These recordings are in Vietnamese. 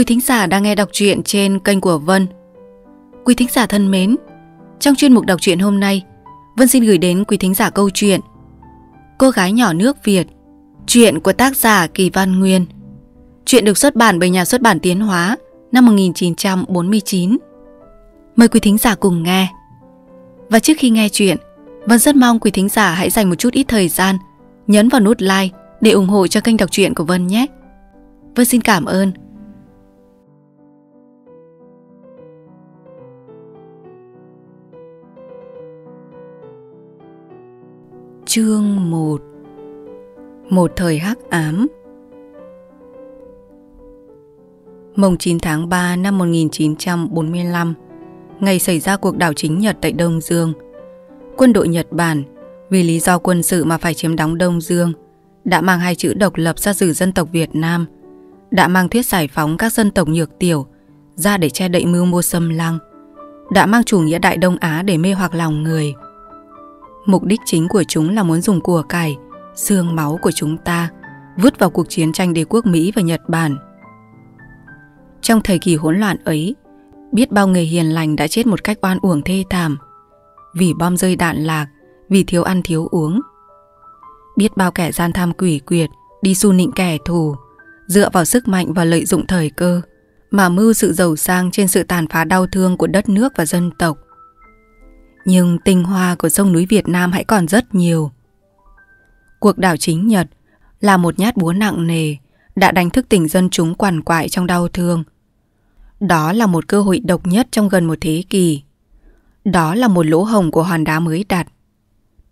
Quý thính giả đang nghe đọc truyện trên kênh của Vân. Quý thính giả thân mến, trong chuyên mục đọc truyện hôm nay, Vân xin gửi đến quý thính giả câu chuyện Cô gái nhỏ nước Việt, chuyện của tác giả Kỳ Văn Nguyên. Chuyện được xuất bản bởi nhà xuất bản Tiến Hóa năm 1949. Mời quý thính giả cùng nghe. Và trước khi nghe chuyện, Vân rất mong quý thính giả hãy dành một chút ít thời gian nhấn vào nút like để ủng hộ cho kênh đọc truyện của Vân nhé. Vân xin cảm ơn Chương 1 Một thời hắc ám Mùng 9 tháng 3 năm 1945 Ngày xảy ra cuộc đảo chính Nhật tại Đông Dương Quân đội Nhật Bản Vì lý do quân sự mà phải chiếm đóng Đông Dương Đã mang hai chữ độc lập ra giữ dân tộc Việt Nam Đã mang thuyết giải phóng các dân tộc nhược tiểu Ra để che đậy mưu mô xâm lăng Đã mang chủ nghĩa Đại Đông Á để mê hoặc lòng người Người Mục đích chính của chúng là muốn dùng của cải, xương máu của chúng ta vứt vào cuộc chiến tranh đế quốc Mỹ và Nhật Bản. Trong thời kỳ hỗn loạn ấy, biết bao người hiền lành đã chết một cách oan uổng thê thảm, vì bom rơi đạn lạc, vì thiếu ăn thiếu uống. Biết bao kẻ gian tham quỷ quyệt, đi xu nịnh kẻ thù, dựa vào sức mạnh và lợi dụng thời cơ, mà mưu sự giàu sang trên sự tàn phá đau thương của đất nước và dân tộc – nhưng tinh hoa của sông núi Việt Nam hãy còn rất nhiều. Cuộc đảo chính Nhật là một nhát búa nặng nề đã đánh thức tỉnh dân chúng quằn quại trong đau thương. Đó là một cơ hội độc nhất trong gần một thế kỷ. Đó là một lỗ hồng của hòn đá mới đặt.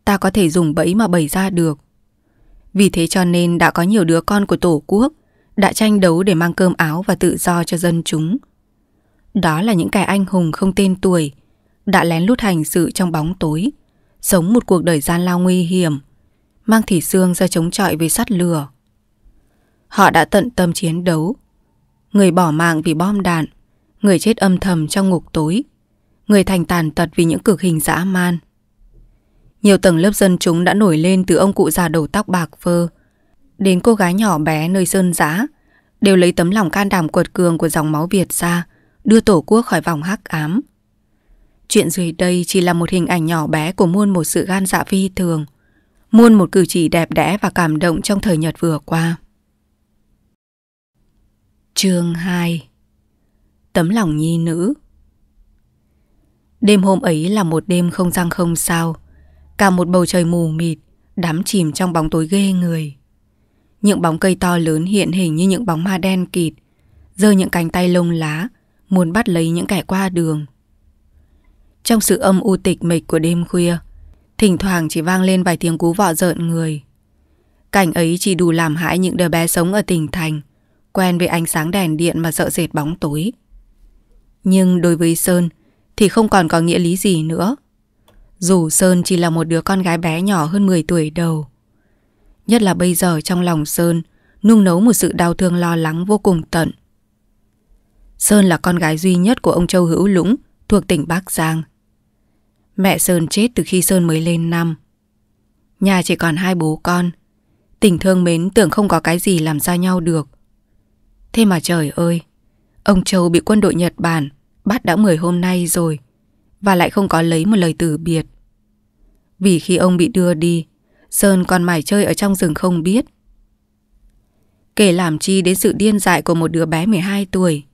Ta có thể dùng bẫy mà bày ra được. Vì thế cho nên đã có nhiều đứa con của Tổ quốc đã tranh đấu để mang cơm áo và tự do cho dân chúng. Đó là những kẻ anh hùng không tên tuổi – đã lén lút hành sự trong bóng tối, sống một cuộc đời gian lao nguy hiểm, mang thỉ xương ra chống chọi với sắt lửa. Họ đã tận tâm chiến đấu, người bỏ mạng vì bom đạn, người chết âm thầm trong ngục tối, người thành tàn tật vì những cực hình dã man. Nhiều tầng lớp dân chúng đã nổi lên từ ông cụ già đầu tóc bạc phơ đến cô gái nhỏ bé nơi sơn giã, đều lấy tấm lòng can đảm quật cường của dòng máu Việt ra, đưa tổ quốc khỏi vòng hắc ám. Chuyện dưới đây chỉ là một hình ảnh nhỏ bé của muôn một sự gan dạ vi thường, muôn một cử chỉ đẹp đẽ và cảm động trong thời Nhật vừa qua. Chương 2 Tấm lòng nhi nữ Đêm hôm ấy là một đêm không răng không sao, cả một bầu trời mù mịt, đắm chìm trong bóng tối ghê người. Những bóng cây to lớn hiện hình như những bóng ma đen kịt, giơ những cánh tay lông lá, muốn bắt lấy những kẻ qua đường – trong sự âm u tịch mịch của đêm khuya Thỉnh thoảng chỉ vang lên vài tiếng cú vọ rợn người Cảnh ấy chỉ đủ làm hãi những đứa bé sống ở tỉnh thành Quen với ánh sáng đèn điện mà sợ dệt bóng tối Nhưng đối với Sơn Thì không còn có nghĩa lý gì nữa Dù Sơn chỉ là một đứa con gái bé nhỏ hơn 10 tuổi đầu Nhất là bây giờ trong lòng Sơn Nung nấu một sự đau thương lo lắng vô cùng tận Sơn là con gái duy nhất của ông Châu Hữu Lũng thuộc tỉnh Bắc Giang. Mẹ Sơn chết từ khi Sơn mới lên năm. Nhà chỉ còn hai bố con. Tình thương mến tưởng không có cái gì làm ra nhau được. Thế mà trời ơi, ông Châu bị quân đội Nhật Bản bắt đã 10 hôm nay rồi và lại không có lấy một lời từ biệt. Vì khi ông bị đưa đi, Sơn còn mải chơi ở trong rừng không biết. Kể làm chi đến sự điên dại của một đứa bé 12 tuổi.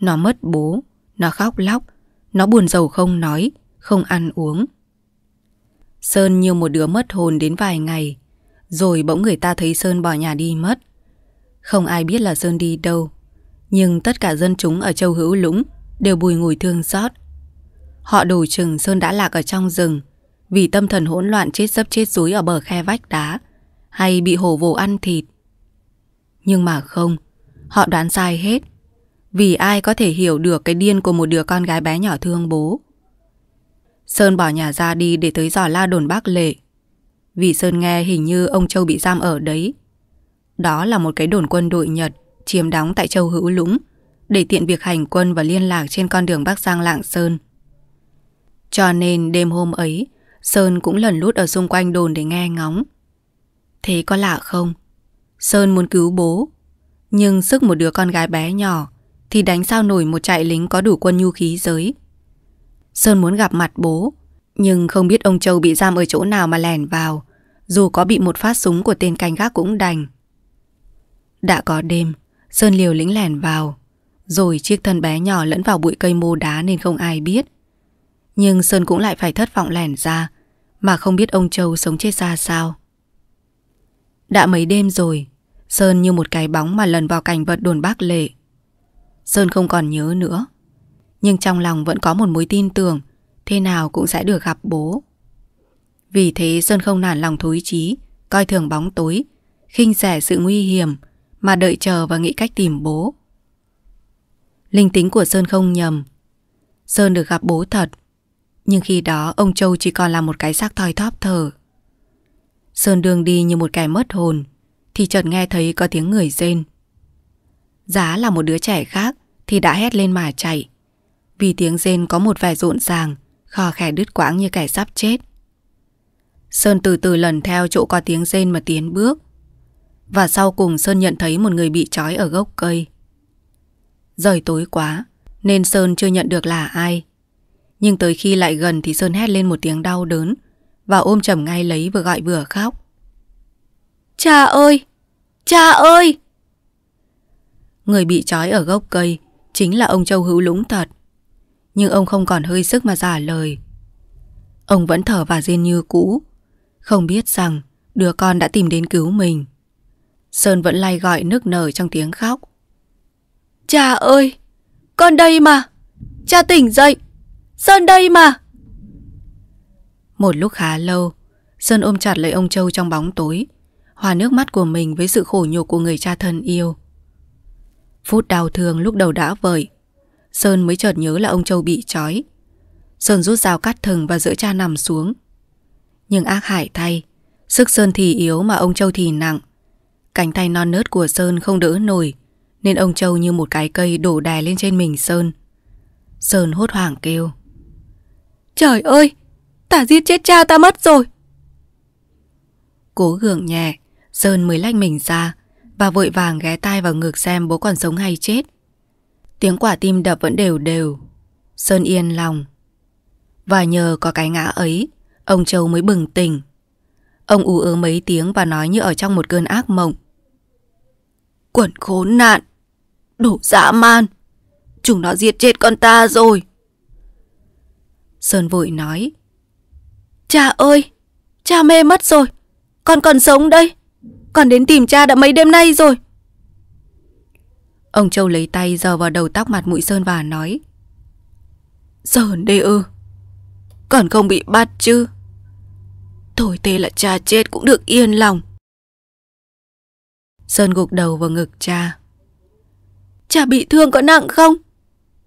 Nó mất bố, nó khóc lóc, nó buồn giàu không nói, không ăn uống. Sơn như một đứa mất hồn đến vài ngày, rồi bỗng người ta thấy Sơn bỏ nhà đi mất. Không ai biết là Sơn đi đâu, nhưng tất cả dân chúng ở châu Hữu Lũng đều bùi ngùi thương xót. Họ đủ chừng Sơn đã lạc ở trong rừng vì tâm thần hỗn loạn chết sấp chết rúi ở bờ khe vách đá hay bị hổ vồ ăn thịt. Nhưng mà không, họ đoán sai hết. Vì ai có thể hiểu được cái điên của một đứa con gái bé nhỏ thương bố Sơn bỏ nhà ra đi để tới giò la đồn bác lệ Vì Sơn nghe hình như ông Châu bị giam ở đấy Đó là một cái đồn quân đội Nhật Chiếm đóng tại Châu Hữu Lũng Để tiện việc hành quân và liên lạc trên con đường Bắc Giang Lạng Sơn Cho nên đêm hôm ấy Sơn cũng lần lút ở xung quanh đồn để nghe ngóng Thế có lạ không? Sơn muốn cứu bố Nhưng sức một đứa con gái bé nhỏ thì đánh sao nổi một trại lính có đủ quân nhu khí giới. Sơn muốn gặp mặt bố, nhưng không biết ông Châu bị giam ở chỗ nào mà lẻn vào, dù có bị một phát súng của tên canh gác cũng đành. Đã có đêm, Sơn liều lĩnh lẻn vào, rồi chiếc thân bé nhỏ lẫn vào bụi cây mô đá nên không ai biết. Nhưng Sơn cũng lại phải thất vọng lẻn ra, mà không biết ông Châu sống chết ra sao. Đã mấy đêm rồi, Sơn như một cái bóng mà lần vào cảnh vật đồn bác lệ. Sơn không còn nhớ nữa Nhưng trong lòng vẫn có một mối tin tưởng Thế nào cũng sẽ được gặp bố Vì thế Sơn không nản lòng thối chí Coi thường bóng tối khinh rẻ sự nguy hiểm Mà đợi chờ và nghĩ cách tìm bố Linh tính của Sơn không nhầm Sơn được gặp bố thật Nhưng khi đó ông Châu chỉ còn là một cái xác thoi thóp thở Sơn đường đi như một kẻ mất hồn Thì chợt nghe thấy có tiếng người rên Giá là một đứa trẻ khác thì đã hét lên mà chạy. Vì tiếng rên có một vẻ rộn ràng, khò khè đứt quãng như kẻ sắp chết. Sơn từ từ lần theo chỗ có tiếng rên mà tiến bước. Và sau cùng Sơn nhận thấy một người bị trói ở gốc cây. Rời tối quá, nên Sơn chưa nhận được là ai. Nhưng tới khi lại gần thì Sơn hét lên một tiếng đau đớn và ôm chầm ngay lấy vừa gọi vừa khóc. Cha ơi! Cha ơi! Người bị trói ở gốc cây Chính là ông Châu Hữu Lũng thật Nhưng ông không còn hơi sức mà giả lời Ông vẫn thở và rên như cũ Không biết rằng Đứa con đã tìm đến cứu mình Sơn vẫn lay gọi nức nở trong tiếng khóc Cha ơi Con đây mà Cha tỉnh dậy Sơn đây mà Một lúc khá lâu Sơn ôm chặt lấy ông Châu trong bóng tối Hòa nước mắt của mình với sự khổ nhục của người cha thân yêu Phút đau thương lúc đầu đã vời Sơn mới chợt nhớ là ông Châu bị trói Sơn rút dao cắt thừng và giữa cha nằm xuống Nhưng ác hại thay Sức Sơn thì yếu mà ông Châu thì nặng Cánh tay non nớt của Sơn không đỡ nổi Nên ông Châu như một cái cây đổ đè lên trên mình Sơn Sơn hốt hoảng kêu Trời ơi ta giết chết cha ta mất rồi Cố gượng nhẹ Sơn mới lách mình ra và vội vàng ghé tai vào ngực xem bố còn sống hay chết. Tiếng quả tim đập vẫn đều đều. Sơn yên lòng. Và nhờ có cái ngã ấy, ông Châu mới bừng tỉnh. Ông ú ớ mấy tiếng và nói như ở trong một cơn ác mộng. Quẩn khốn nạn! Đủ dã man! Chúng nó giết chết con ta rồi! Sơn vội nói. Cha ơi! Cha mê mất rồi! Con còn sống đây! Con đến tìm cha đã mấy đêm nay rồi Ông Châu lấy tay giờ vào đầu tóc mặt mũi Sơn và nói Sơn đê ư Còn không bị bắt chứ Thôi tê là cha chết cũng được yên lòng Sơn gục đầu vào ngực cha Cha bị thương có nặng không?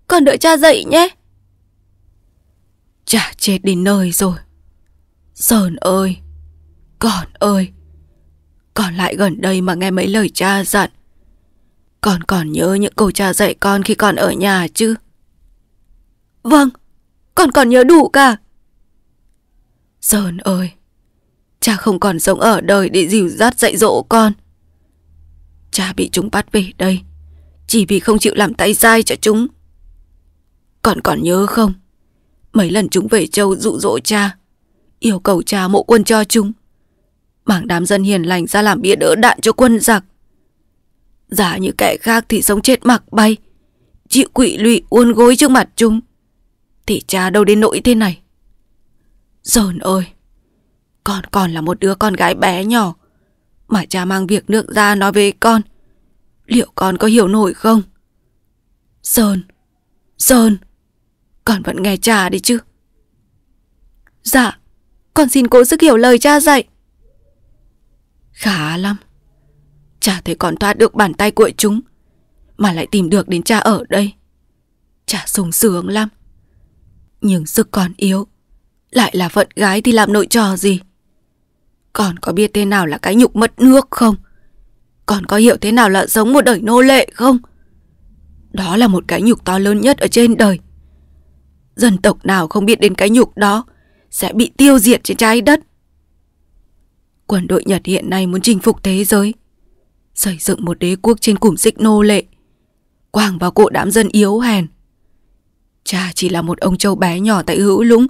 Con đợi cha dậy nhé Cha chết đến nơi rồi Sơn ơi Con ơi còn lại gần đây mà nghe mấy lời cha dặn. Con còn nhớ những câu cha dạy con khi còn ở nhà chứ? Vâng, con còn nhớ đủ cả. Sơn ơi, cha không còn sống ở đời để dìu dắt dạy dỗ con. Cha bị chúng bắt về đây, chỉ vì không chịu làm tay sai cho chúng. con còn nhớ không? Mấy lần chúng về châu dụ dỗ cha, yêu cầu cha mộ quân cho chúng. Mảng đám dân hiền lành ra làm bia đỡ đạn cho quân giặc Giả như kẻ khác thì sống chết mặc bay Chịu quỵ lụy uôn gối trước mặt chúng Thì cha đâu đến nỗi thế này Dồn ơi Con còn là một đứa con gái bé nhỏ Mà cha mang việc nước ra nói với con Liệu con có hiểu nổi không Sơn Sơn Con vẫn nghe cha đi chứ Dạ Con xin cố sức hiểu lời cha dạy Khá lắm Chả thấy còn thoát được bàn tay của chúng Mà lại tìm được đến cha ở đây Chả sung sướng lắm Nhưng sức còn yếu Lại là phận gái thì làm nội trò gì Còn có biết thế nào là cái nhục mất nước không Còn có hiểu thế nào là giống một đời nô lệ không Đó là một cái nhục to lớn nhất ở trên đời Dân tộc nào không biết đến cái nhục đó Sẽ bị tiêu diệt trên trái đất Quân đội Nhật hiện nay muốn chinh phục thế giới, xây dựng một đế quốc trên củng xích nô lệ, quàng vào cổ đám dân yếu hèn. Cha chỉ là một ông châu bé nhỏ tại hữu lũng,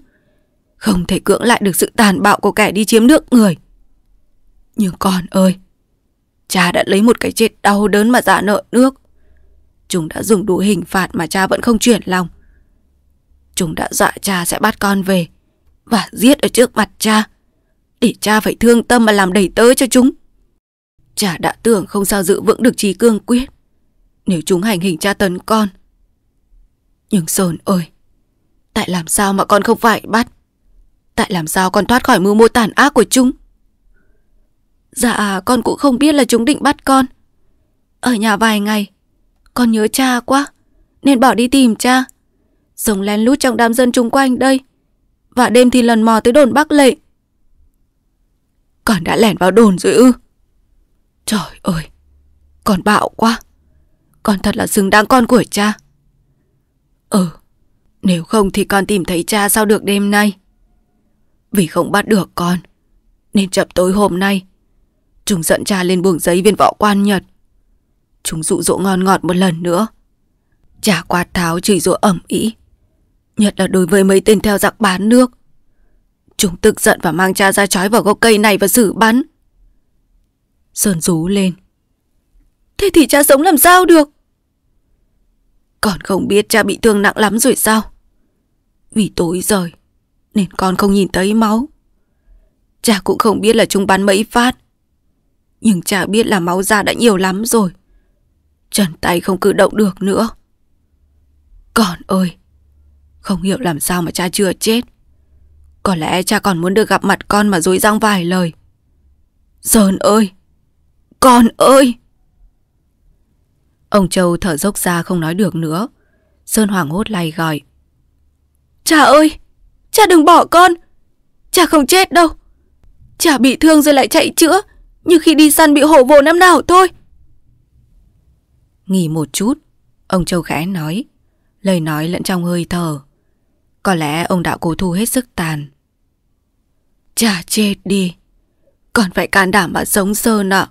không thể cưỡng lại được sự tàn bạo của kẻ đi chiếm nước người. Nhưng con ơi, cha đã lấy một cái chết đau đớn mà trả dạ nợ nước. Chúng đã dùng đủ hình phạt mà cha vẫn không chuyển lòng. Chúng đã dọa cha sẽ bắt con về và giết ở trước mặt cha để cha phải thương tâm mà làm đầy tớ cho chúng. Cha đã tưởng không sao giữ vững được trí cương quyết nếu chúng hành hình cha tấn con. Nhưng Sồn ơi, tại làm sao mà con không phải bắt? Tại làm sao con thoát khỏi mưu mô tàn ác của chúng? Dạ, con cũng không biết là chúng định bắt con. Ở nhà vài ngày, con nhớ cha quá, nên bỏ đi tìm cha. Rồng lén lút trong đám dân chung quanh đây. Và đêm thì lần mò tới đồn Bắc Lệ còn đã lẻn vào đồn rồi ư Trời ơi Con bạo quá Con thật là xứng đáng con của cha Ừ Nếu không thì con tìm thấy cha sao được đêm nay Vì không bắt được con Nên chậm tối hôm nay Chúng dẫn cha lên buồng giấy viên võ quan Nhật Chúng dụ dỗ ngon ngọt một lần nữa Trả quạt tháo chửi rủa ẩm ý nhật là đối với mấy tên theo giặc bán nước Chúng tức giận và mang cha ra trói vào gốc cây này và xử bắn. Sơn rú lên. Thế thì cha sống làm sao được? Con không biết cha bị thương nặng lắm rồi sao? Vì tối rồi, nên con không nhìn thấy máu. Cha cũng không biết là chúng bắn mấy phát. Nhưng cha biết là máu ra đã nhiều lắm rồi. Chân tay không cử động được nữa. Con ơi, không hiểu làm sao mà cha chưa chết. Có lẽ cha còn muốn được gặp mặt con mà dối răng vài lời. Sơn ơi! Con ơi! Ông Châu thở dốc ra không nói được nữa. Sơn hoảng hốt lay gọi. Cha ơi! Cha đừng bỏ con! Cha không chết đâu! Cha bị thương rồi lại chạy chữa, như khi đi săn bị hổ vồ năm nào thôi. Nghỉ một chút, ông Châu khẽ nói. Lời nói lẫn trong hơi thở. Có lẽ ông đã cố thu hết sức tàn cha chết đi Còn phải can đảm mà sống sơn ạ à.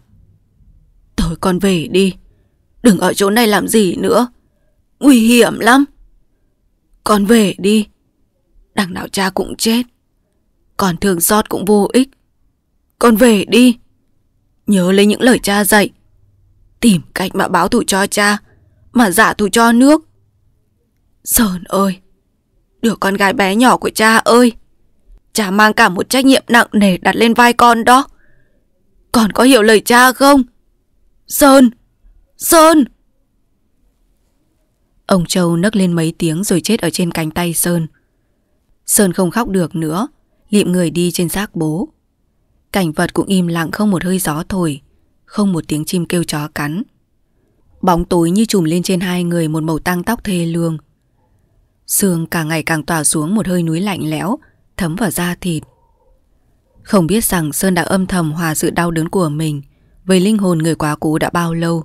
Thôi con về đi Đừng ở chỗ này làm gì nữa Nguy hiểm lắm Con về đi Đằng nào cha cũng chết Còn thường xót cũng vô ích Con về đi Nhớ lấy những lời cha dạy Tìm cách mà báo thù cho cha Mà giả thù cho nước Sơn ơi Đứa con gái bé nhỏ của cha ơi Cha mang cả một trách nhiệm nặng nề đặt lên vai con đó. Con có hiểu lời cha không? Sơn! Sơn! Ông Châu nấc lên mấy tiếng rồi chết ở trên cánh tay Sơn. Sơn không khóc được nữa, liệm người đi trên xác bố. Cảnh vật cũng im lặng không một hơi gió thổi, không một tiếng chim kêu chó cắn. Bóng tối như trùm lên trên hai người một màu tăng tóc thê lương. Sương càng ngày càng tỏa xuống một hơi núi lạnh lẽo, thấm vào da thịt. Không biết rằng Sơn đã âm thầm hòa sự đau đớn của mình với linh hồn người quá cố đã bao lâu.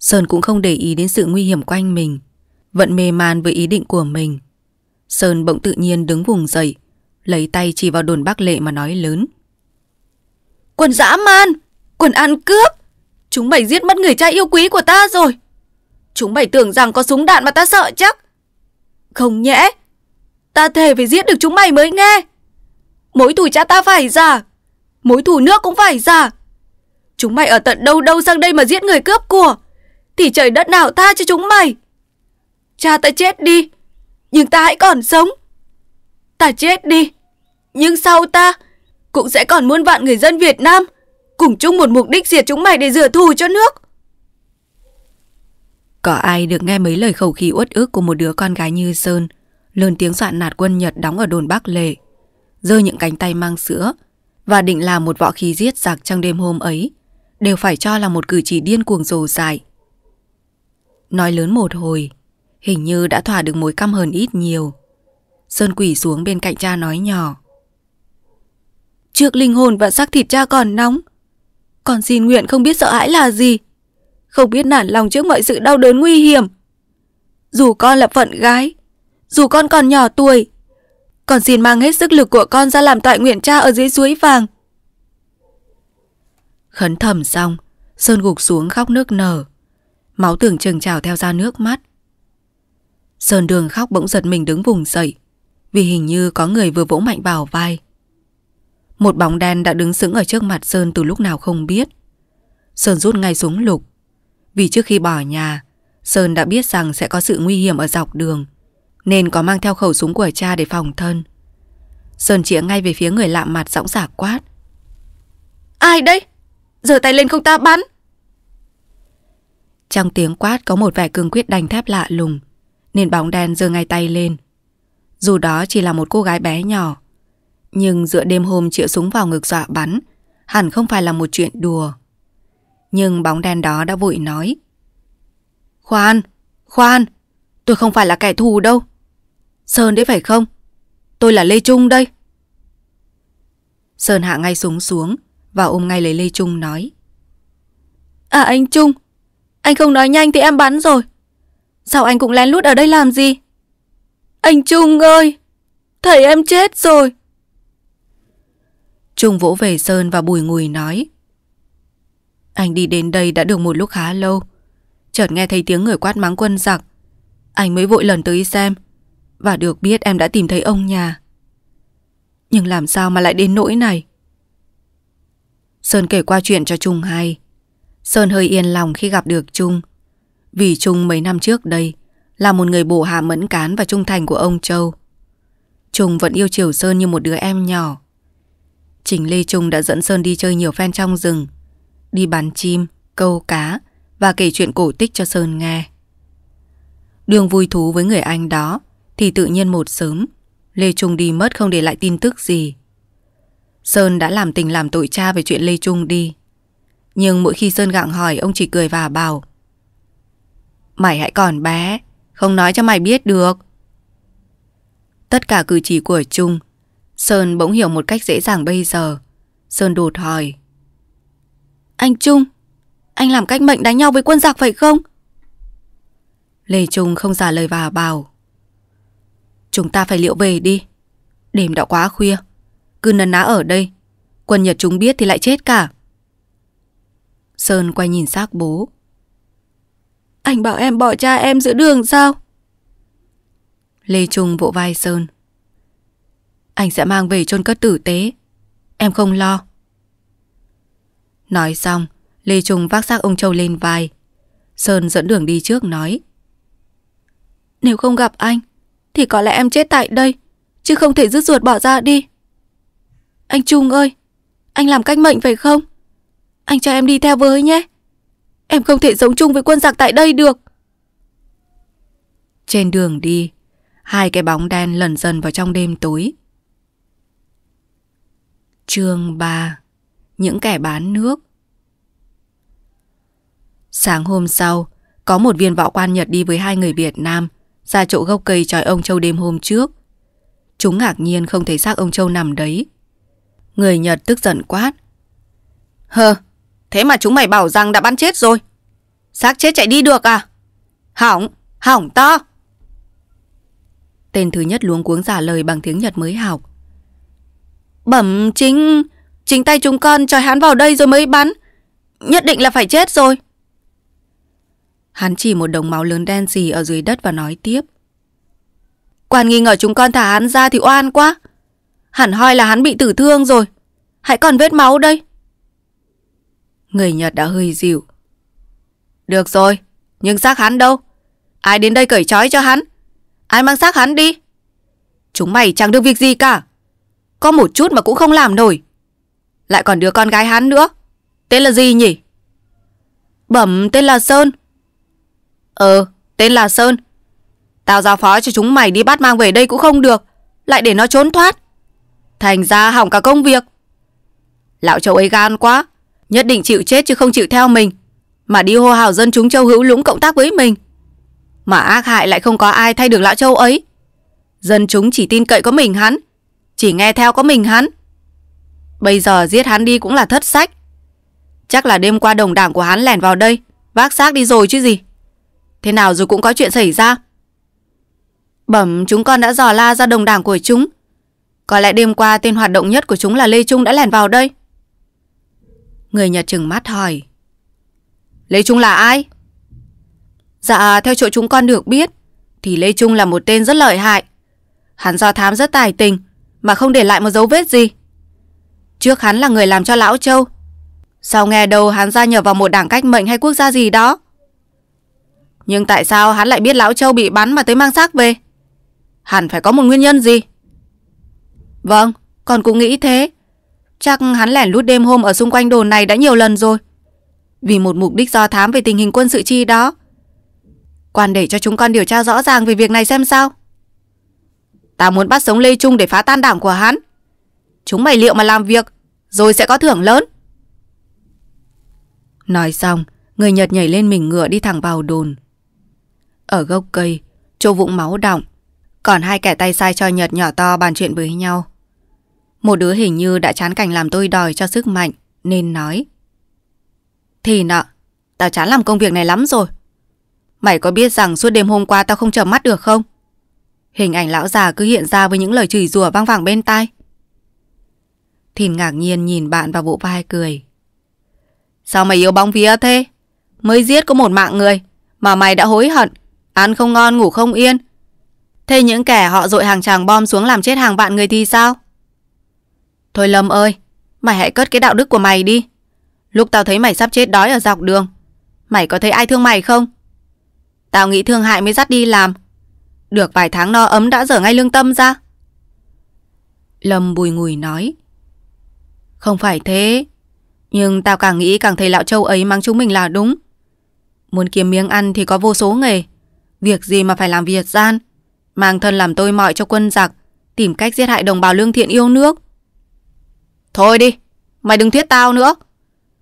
Sơn cũng không để ý đến sự nguy hiểm quanh mình, vẫn mê man với ý định của mình. Sơn bỗng tự nhiên đứng vùng dậy, lấy tay chỉ vào đồn bác lệ mà nói lớn. Quần dã man, quần ăn cướp, chúng mày giết mất người cha yêu quý của ta rồi. Chúng mày tưởng rằng có súng đạn mà ta sợ chắc. Không nhẽ, Ta thề phải giết được chúng mày mới nghe Mối thù cha ta phải giả Mối thù nước cũng phải giả Chúng mày ở tận đâu đâu sang đây mà giết người cướp của Thì trời đất nào tha cho chúng mày Cha ta chết đi Nhưng ta hãy còn sống Ta chết đi Nhưng sau ta Cũng sẽ còn muôn vạn người dân Việt Nam Cùng chung một mục đích diệt chúng mày để rửa thù cho nước Có ai được nghe mấy lời khẩu khí uất ức của một đứa con gái như Sơn lớn tiếng dọa nạt quân Nhật đóng ở đồn Bắc Lệ, rơi những cánh tay mang sữa và định làm một võ khí giết giặc trong đêm hôm ấy, đều phải cho là một cử chỉ điên cuồng rồ dại. Nói lớn một hồi, hình như đã thỏa được mối căm hờn ít nhiều. Sơn quỷ xuống bên cạnh cha nói nhỏ. Trước linh hồn và xác thịt cha còn nóng, còn xin nguyện không biết sợ hãi là gì, không biết nản lòng trước mọi sự đau đớn nguy hiểm. Dù con là phận gái, dù con còn nhỏ tuổi. Con xin mang hết sức lực của con ra làm toại nguyện cha ở dưới suối vàng. Khấn thầm xong, Sơn gục xuống khóc nước nở. Máu tưởng chừng trào theo ra nước mắt. Sơn đường khóc bỗng giật mình đứng vùng dậy, vì hình như có người vừa vỗ mạnh vào vai. Một bóng đen đã đứng sững ở trước mặt Sơn từ lúc nào không biết. Sơn rút ngay xuống lục. Vì trước khi bỏ nhà, Sơn đã biết rằng sẽ có sự nguy hiểm ở dọc đường – nên có mang theo khẩu súng của cha để phòng thân Sơn chĩa ngay về phía người lạ mặt dõng giả quát Ai đấy? Giở tay lên không ta bắn Trong tiếng quát có một vẻ cương quyết đành thép lạ lùng Nên bóng đen giơ ngay tay lên Dù đó chỉ là một cô gái bé nhỏ Nhưng dựa đêm hôm chĩa súng vào ngực dọa bắn Hẳn không phải là một chuyện đùa Nhưng bóng đen đó đã vội nói Khoan, khoan Tôi không phải là kẻ thù đâu. Sơn đấy phải không? Tôi là Lê Trung đây. Sơn hạ ngay súng xuống và ôm ngay lấy Lê Trung nói. À anh Trung, anh không nói nhanh thì em bắn rồi. Sao anh cũng lén lút ở đây làm gì? Anh Trung ơi, thầy em chết rồi. Trung vỗ về Sơn và bùi ngùi nói. Anh đi đến đây đã được một lúc khá lâu. Chợt nghe thấy tiếng người quát mắng quân giặc anh mới vội lần tới xem Và được biết em đã tìm thấy ông nhà Nhưng làm sao mà lại đến nỗi này Sơn kể qua chuyện cho Trung hay Sơn hơi yên lòng khi gặp được Trung Vì Trung mấy năm trước đây Là một người bộ hạ mẫn cán và trung thành của ông Châu Trung vẫn yêu chiều Sơn như một đứa em nhỏ Trình Lê Trung đã dẫn Sơn đi chơi nhiều phen trong rừng Đi bắn chim, câu cá Và kể chuyện cổ tích cho Sơn nghe Đường vui thú với người anh đó Thì tự nhiên một sớm Lê Trung đi mất không để lại tin tức gì Sơn đã làm tình làm tội cha về chuyện Lê Trung đi Nhưng mỗi khi Sơn gặng hỏi Ông chỉ cười và bảo Mày hãy còn bé Không nói cho mày biết được Tất cả cử chỉ của Trung Sơn bỗng hiểu một cách dễ dàng bây giờ Sơn đột hỏi Anh Trung Anh làm cách mệnh đánh nhau với quân giặc phải không Lê Trung không trả lời và bảo Chúng ta phải liệu về đi Đêm đã quá khuya Cứ nấn ná ở đây Quân Nhật chúng biết thì lại chết cả Sơn quay nhìn xác bố Anh bảo em bỏ cha em giữa đường sao Lê Trung vỗ vai Sơn Anh sẽ mang về chôn cất tử tế Em không lo Nói xong Lê Trung vác xác ông Châu lên vai Sơn dẫn đường đi trước nói nếu không gặp anh, thì có lẽ em chết tại đây, chứ không thể rứt ruột bỏ ra đi. Anh Trung ơi, anh làm cách mệnh phải không? Anh cho em đi theo với nhé. Em không thể sống chung với quân giặc tại đây được. Trên đường đi, hai cái bóng đen lần dần vào trong đêm tối. chương 3 Những kẻ bán nước Sáng hôm sau, có một viên võ quan Nhật đi với hai người Việt Nam ra chỗ gốc cây tròi ông Châu đêm hôm trước. Chúng ngạc nhiên không thấy xác ông Châu nằm đấy. Người Nhật tức giận quát. Hờ, thế mà chúng mày bảo rằng đã bắn chết rồi. Xác chết chạy đi được à? Hỏng, hỏng to. Tên thứ nhất luống cuống giả lời bằng tiếng Nhật mới học. Bẩm chính, chính tay chúng con tròi hắn vào đây rồi mới bắn. Nhất định là phải chết rồi. Hắn chỉ một đồng máu lớn đen gì ở dưới đất và nói tiếp. Quan nghi ngờ chúng con thả hắn ra thì oan quá. Hẳn hoi là hắn bị tử thương rồi. Hãy còn vết máu đây. Người Nhật đã hơi dịu. Được rồi, nhưng xác hắn đâu? Ai đến đây cởi trói cho hắn? Ai mang xác hắn đi? Chúng mày chẳng được việc gì cả. Có một chút mà cũng không làm nổi. Lại còn đứa con gái hắn nữa. Tên là gì nhỉ? Bẩm tên là Sơn. Ờ, tên là Sơn. Tao giao phó cho chúng mày đi bắt mang về đây cũng không được, lại để nó trốn thoát. Thành ra hỏng cả công việc. Lão châu ấy gan quá, nhất định chịu chết chứ không chịu theo mình, mà đi hô hào dân chúng châu hữu lũng cộng tác với mình. Mà ác hại lại không có ai thay được lão châu ấy. Dân chúng chỉ tin cậy có mình hắn, chỉ nghe theo có mình hắn. Bây giờ giết hắn đi cũng là thất sách. Chắc là đêm qua đồng đảng của hắn lẻn vào đây, vác xác đi rồi chứ gì. Thế nào rồi cũng có chuyện xảy ra Bẩm chúng con đã dò la ra đồng đảng của chúng Có lẽ đêm qua tên hoạt động nhất của chúng là Lê Trung đã lẻn vào đây Người Nhật trừng mắt hỏi Lê Trung là ai? Dạ theo chỗ chúng con được biết Thì Lê Trung là một tên rất lợi hại Hắn do thám rất tài tình Mà không để lại một dấu vết gì Trước hắn là người làm cho Lão Châu Sau nghe đầu hắn gia nhập vào một đảng cách mệnh hay quốc gia gì đó nhưng tại sao hắn lại biết Lão Châu bị bắn mà tới mang xác về? Hẳn phải có một nguyên nhân gì? Vâng, con cũng nghĩ thế. Chắc hắn lẻn lút đêm hôm ở xung quanh đồn này đã nhiều lần rồi. Vì một mục đích do thám về tình hình quân sự chi đó. Quan để cho chúng con điều tra rõ ràng về việc này xem sao. Ta muốn bắt sống Lê Trung để phá tan đảng của hắn. Chúng mày liệu mà làm việc, rồi sẽ có thưởng lớn. Nói xong, người Nhật nhảy lên mình ngựa đi thẳng vào đồn. Ở gốc cây, chỗ vũng máu đọng. Còn hai kẻ tay sai cho nhật nhỏ to bàn chuyện với nhau. Một đứa hình như đã chán cảnh làm tôi đòi cho sức mạnh, nên nói. Thì nọ, tao chán làm công việc này lắm rồi. Mày có biết rằng suốt đêm hôm qua tao không chợp mắt được không? Hình ảnh lão già cứ hiện ra với những lời chửi rủa vang vẳng bên tai. Thìn ngạc nhiên nhìn bạn và bộ vai cười. Sao mày yêu bóng vía thế? Mới giết có một mạng người mà mày đã hối hận Ăn không ngon ngủ không yên Thế những kẻ họ dội hàng tràng bom xuống làm chết hàng vạn người thì sao? Thôi Lâm ơi, mày hãy cất cái đạo đức của mày đi. Lúc tao thấy mày sắp chết đói ở dọc đường, mày có thấy ai thương mày không? Tao nghĩ thương hại mới dắt đi làm. Được vài tháng no ấm đã dở ngay lương tâm ra. Lâm bùi ngùi nói. Không phải thế, nhưng tao càng nghĩ càng thấy lão châu ấy mang chúng mình là đúng. Muốn kiếm miếng ăn thì có vô số nghề. Việc gì mà phải làm việc gian Mang thân làm tôi mọi cho quân giặc Tìm cách giết hại đồng bào lương thiện yêu nước Thôi đi Mày đừng thuyết tao nữa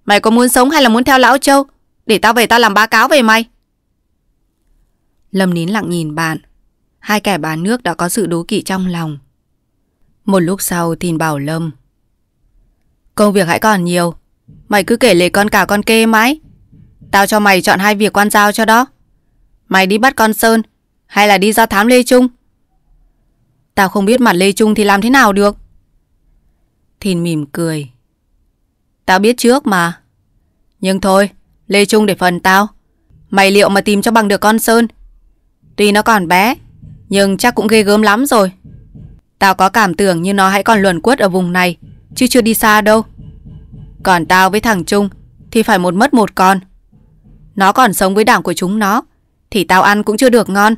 Mày có muốn sống hay là muốn theo lão châu Để tao về tao làm báo cáo về mày Lâm nín lặng nhìn bạn Hai kẻ bán nước đã có sự đố kỵ trong lòng Một lúc sau Thìn bảo Lâm Công việc hãy còn nhiều Mày cứ kể lệ con cả con kê mãi Tao cho mày chọn hai việc quan giao cho đó Mày đi bắt con Sơn Hay là đi ra thám Lê Trung Tao không biết mặt Lê Trung thì làm thế nào được Thìn mỉm cười Tao biết trước mà Nhưng thôi Lê Trung để phần tao Mày liệu mà tìm cho bằng được con Sơn Tuy nó còn bé Nhưng chắc cũng ghê gớm lắm rồi Tao có cảm tưởng như nó hãy còn luồn quất ở vùng này Chứ chưa đi xa đâu Còn tao với thằng Trung Thì phải một mất một con Nó còn sống với đảng của chúng nó thì tao ăn cũng chưa được ngon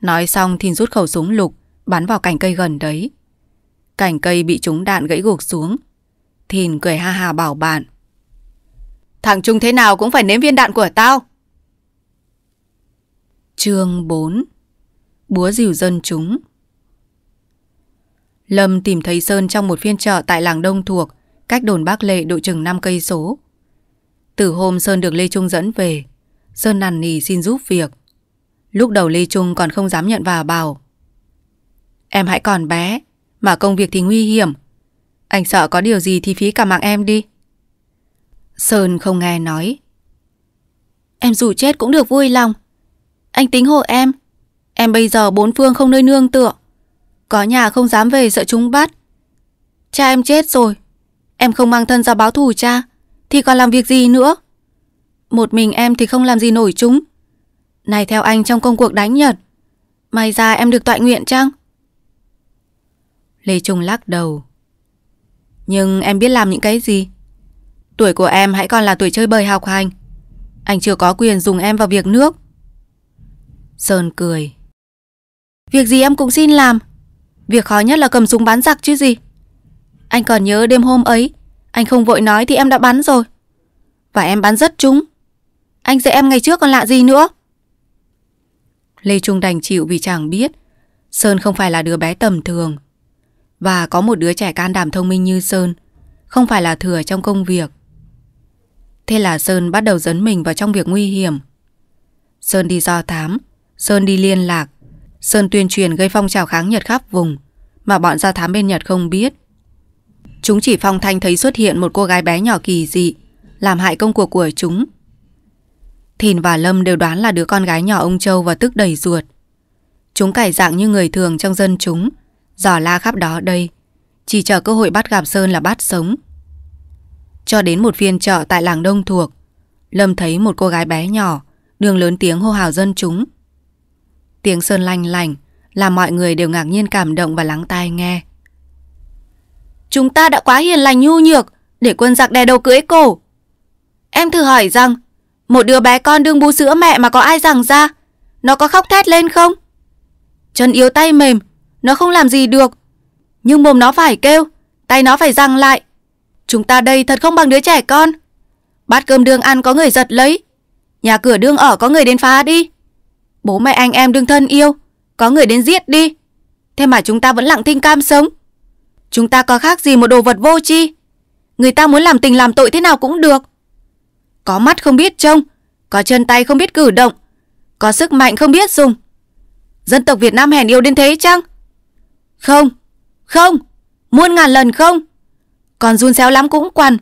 Nói xong thì rút khẩu súng lục Bắn vào cành cây gần đấy Cành cây bị trúng đạn gãy gục xuống Thìn cười ha ha bảo bạn Thằng Trung thế nào cũng phải nếm viên đạn của tao chương 4 Búa rìu dân chúng Lâm tìm thấy Sơn trong một phiên chợ tại làng Đông Thuộc, cách đồn Bác Lệ độ chừng 5 cây số. Từ hôm Sơn được Lê Trung dẫn về, Sơn nằn nỉ xin giúp việc. Lúc đầu Lê Trung còn không dám nhận vào bảo. Em hãy còn bé, mà công việc thì nguy hiểm. Anh sợ có điều gì thì phí cả mạng em đi. Sơn không nghe nói. Em dù chết cũng được vui lòng. Anh tính hộ em. Em bây giờ bốn phương không nơi nương tựa. Có nhà không dám về sợ chúng bắt. Cha em chết rồi. Em không mang thân ra báo thù cha. Thì còn làm việc gì nữa? Một mình em thì không làm gì nổi chúng Này theo anh trong công cuộc đánh Nhật May ra em được tọa nguyện chăng Lê Trung lắc đầu Nhưng em biết làm những cái gì Tuổi của em hãy còn là tuổi chơi bời học hành Anh chưa có quyền dùng em vào việc nước Sơn cười Việc gì em cũng xin làm Việc khó nhất là cầm súng bắn giặc chứ gì Anh còn nhớ đêm hôm ấy Anh không vội nói thì em đã bắn rồi Và em bắn rất trúng anh dạy em ngày trước còn lạ gì nữa Lê Trung đành chịu vì chàng biết Sơn không phải là đứa bé tầm thường Và có một đứa trẻ can đảm thông minh như Sơn Không phải là thừa trong công việc Thế là Sơn bắt đầu dấn mình vào trong việc nguy hiểm Sơn đi do thám Sơn đi liên lạc Sơn tuyên truyền gây phong trào kháng Nhật khắp vùng Mà bọn do thám bên Nhật không biết Chúng chỉ phong thanh thấy xuất hiện một cô gái bé nhỏ kỳ dị Làm hại công cuộc của chúng Thìn và Lâm đều đoán là đứa con gái nhỏ ông Châu và tức đầy ruột. Chúng cải dạng như người thường trong dân chúng, dò la khắp đó đây. Chỉ chờ cơ hội bắt gặp Sơn là bắt sống. Cho đến một phiên chợ tại làng Đông Thuộc, Lâm thấy một cô gái bé nhỏ, đường lớn tiếng hô hào dân chúng. Tiếng Sơn lanh lành, làm mọi người đều ngạc nhiên cảm động và lắng tai nghe. Chúng ta đã quá hiền lành nhu nhược để quân giặc đè đầu cưỡi cổ. Em thử hỏi rằng một đứa bé con đương bú sữa mẹ mà có ai rằng ra Nó có khóc thét lên không? Chân yếu tay mềm Nó không làm gì được Nhưng mồm nó phải kêu Tay nó phải răng lại Chúng ta đây thật không bằng đứa trẻ con Bát cơm đương ăn có người giật lấy Nhà cửa đương ở có người đến phá đi Bố mẹ anh em đương thân yêu Có người đến giết đi Thế mà chúng ta vẫn lặng thinh cam sống Chúng ta có khác gì một đồ vật vô tri Người ta muốn làm tình làm tội thế nào cũng được có mắt không biết trông, có chân tay không biết cử động, có sức mạnh không biết dùng. Dân tộc Việt Nam hèn yêu đến thế chăng? Không, không, muôn ngàn lần không. Còn run xéo lắm cũng quằn,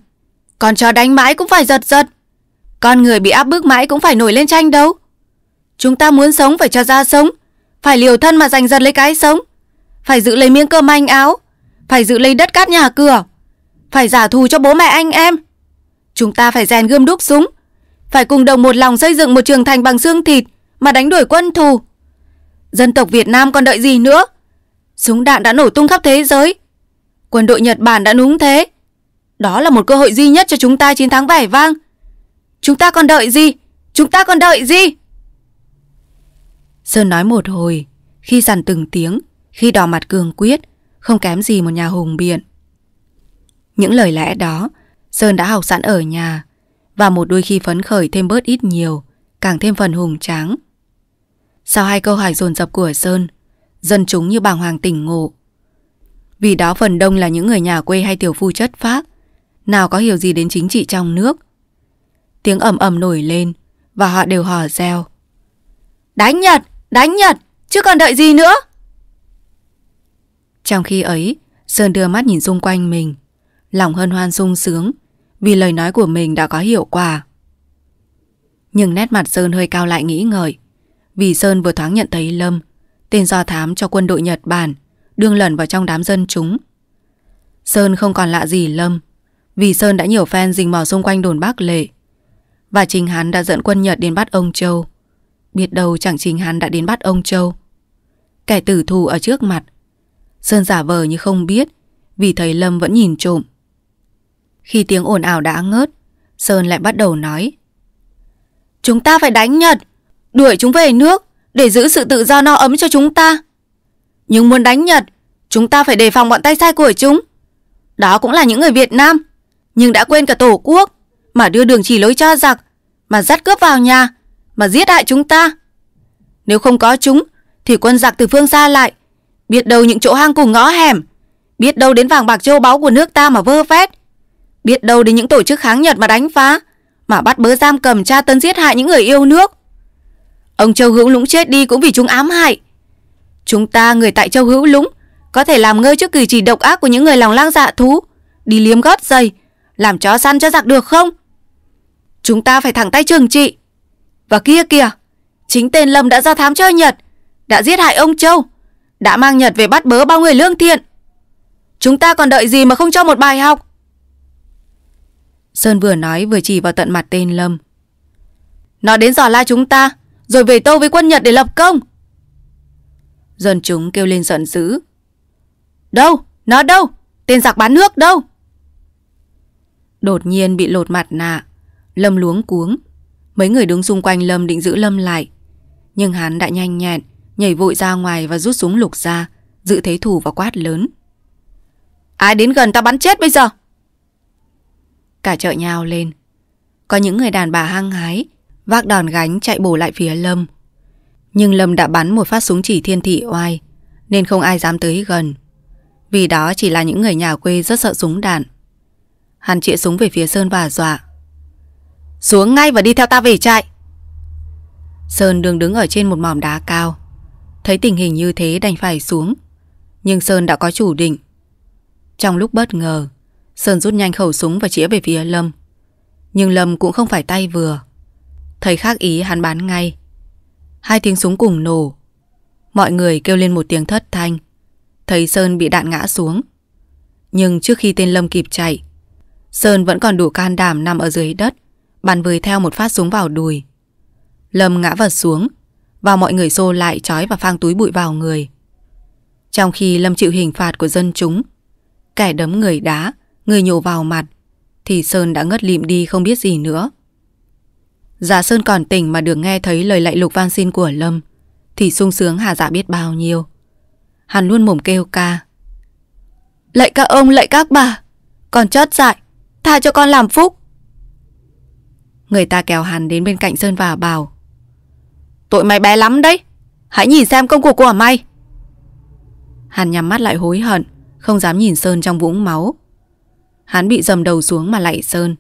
còn chó đánh mãi cũng phải giật giật. Con người bị áp bức mãi cũng phải nổi lên tranh đấu. Chúng ta muốn sống phải cho ra sống, phải liều thân mà giành giật lấy cái sống, phải giữ lấy miếng cơm manh áo, phải giữ lấy đất cát nhà cửa, phải giả thù cho bố mẹ anh em, Chúng ta phải rèn gươm đúc súng, phải cùng đồng một lòng xây dựng một trường thành bằng xương thịt mà đánh đuổi quân thù. Dân tộc Việt Nam còn đợi gì nữa? Súng đạn đã nổ tung khắp thế giới. Quân đội Nhật Bản đã núng thế. Đó là một cơ hội duy nhất cho chúng ta chiến thắng vẻ vang. Chúng ta còn đợi gì? Chúng ta còn đợi gì? Sơn nói một hồi, khi dằn từng tiếng, khi đỏ mặt cường quyết, không kém gì một nhà hùng biện. Những lời lẽ đó Sơn đã học sẵn ở nhà và một đôi khi phấn khởi thêm bớt ít nhiều, càng thêm phần hùng tráng. Sau hai câu hỏi dồn dập của Sơn, dân chúng như bàng hoàng tỉnh ngộ. Vì đó phần đông là những người nhà quê hay tiểu phu chất phác, nào có hiểu gì đến chính trị trong nước. Tiếng ầm ầm nổi lên và họ đều hò reo. Đánh Nhật, đánh Nhật, chứ còn đợi gì nữa. Trong khi ấy, Sơn đưa mắt nhìn xung quanh mình, lòng hân hoan sung sướng vì lời nói của mình đã có hiệu quả. Nhưng nét mặt Sơn hơi cao lại nghĩ ngợi, vì Sơn vừa thoáng nhận thấy Lâm, tên do thám cho quân đội Nhật Bản, đương lẩn vào trong đám dân chúng. Sơn không còn lạ gì Lâm, vì Sơn đã nhiều fan rình mò xung quanh đồn Bắc Lệ. Và chính hắn đã dẫn quân Nhật đến bắt ông Châu. Biết đâu chẳng chính hắn đã đến bắt ông Châu. Kẻ tử thù ở trước mặt. Sơn giả vờ như không biết, vì thấy Lâm vẫn nhìn trộm. Khi tiếng ồn ào đã ngớt, Sơn lại bắt đầu nói. Chúng ta phải đánh Nhật, đuổi chúng về nước để giữ sự tự do no ấm cho chúng ta. Nhưng muốn đánh Nhật, chúng ta phải đề phòng bọn tay sai của chúng. Đó cũng là những người Việt Nam, nhưng đã quên cả Tổ quốc, mà đưa đường chỉ lối cho giặc, mà dắt cướp vào nhà, mà giết hại chúng ta. Nếu không có chúng, thì quân giặc từ phương xa lại, biết đâu những chỗ hang cùng ngõ hẻm, biết đâu đến vàng bạc châu báu của nước ta mà vơ vét, Biết đâu đến những tổ chức kháng Nhật mà đánh phá Mà bắt bớ giam cầm tra tấn giết hại những người yêu nước Ông Châu Hữu Lũng chết đi cũng vì chúng ám hại Chúng ta người tại Châu Hữu Lũng Có thể làm ngơi trước kỳ chỉ độc ác của những người lòng lang dạ thú Đi liếm gót giày Làm chó săn cho giặc được không Chúng ta phải thẳng tay trừng trị Và kia kìa Chính tên Lâm đã ra thám cho Nhật Đã giết hại ông Châu Đã mang Nhật về bắt bớ bao người lương thiện Chúng ta còn đợi gì mà không cho một bài học Sơn vừa nói vừa chỉ vào tận mặt tên Lâm Nó đến giỏ la chúng ta Rồi về tâu với quân Nhật để lập công Dân chúng kêu lên giận dữ Đâu? Nó đâu? Tên giặc bán nước đâu? Đột nhiên bị lột mặt nạ Lâm luống cuống Mấy người đứng xung quanh Lâm định giữ Lâm lại Nhưng hắn đã nhanh nhẹn Nhảy vội ra ngoài và rút súng lục ra Giữ thế thủ và quát lớn Ai đến gần ta bắn chết bây giờ cả chợ nhào lên. Có những người đàn bà hăng hái, vác đòn gánh chạy bổ lại phía Lâm. Nhưng Lâm đã bắn một phát súng chỉ thiên thị oai, nên không ai dám tới gần. Vì đó chỉ là những người nhà quê rất sợ súng đạn. Hắn chĩa súng về phía Sơn và dọa. Xuống ngay và đi theo ta về trại." Sơn đường đứng ở trên một mỏm đá cao. Thấy tình hình như thế đành phải xuống. Nhưng Sơn đã có chủ định. Trong lúc bất ngờ, Sơn rút nhanh khẩu súng và chĩa về phía Lâm Nhưng Lâm cũng không phải tay vừa Thầy khác ý hắn bán ngay Hai tiếng súng cùng nổ Mọi người kêu lên một tiếng thất thanh Thầy Sơn bị đạn ngã xuống Nhưng trước khi tên Lâm kịp chạy Sơn vẫn còn đủ can đảm nằm ở dưới đất Bắn vười theo một phát súng vào đùi Lâm ngã vật xuống Và mọi người xô lại trói và phang túi bụi vào người Trong khi Lâm chịu hình phạt của dân chúng Kẻ đấm người đá Người nhổ vào mặt Thì Sơn đã ngất lịm đi không biết gì nữa Giả dạ Sơn còn tỉnh mà được nghe thấy lời lạy lục van xin của Lâm Thì sung sướng Hà Dạ biết bao nhiêu Hắn luôn mồm kêu ca Lạy các ông lạy các bà còn chót dại Tha cho con làm phúc Người ta kéo hắn đến bên cạnh Sơn và bảo Tội mày bé lắm đấy Hãy nhìn xem công cuộc của mày Hắn nhắm mắt lại hối hận Không dám nhìn Sơn trong vũng máu Hắn bị dầm đầu xuống mà lạy sơn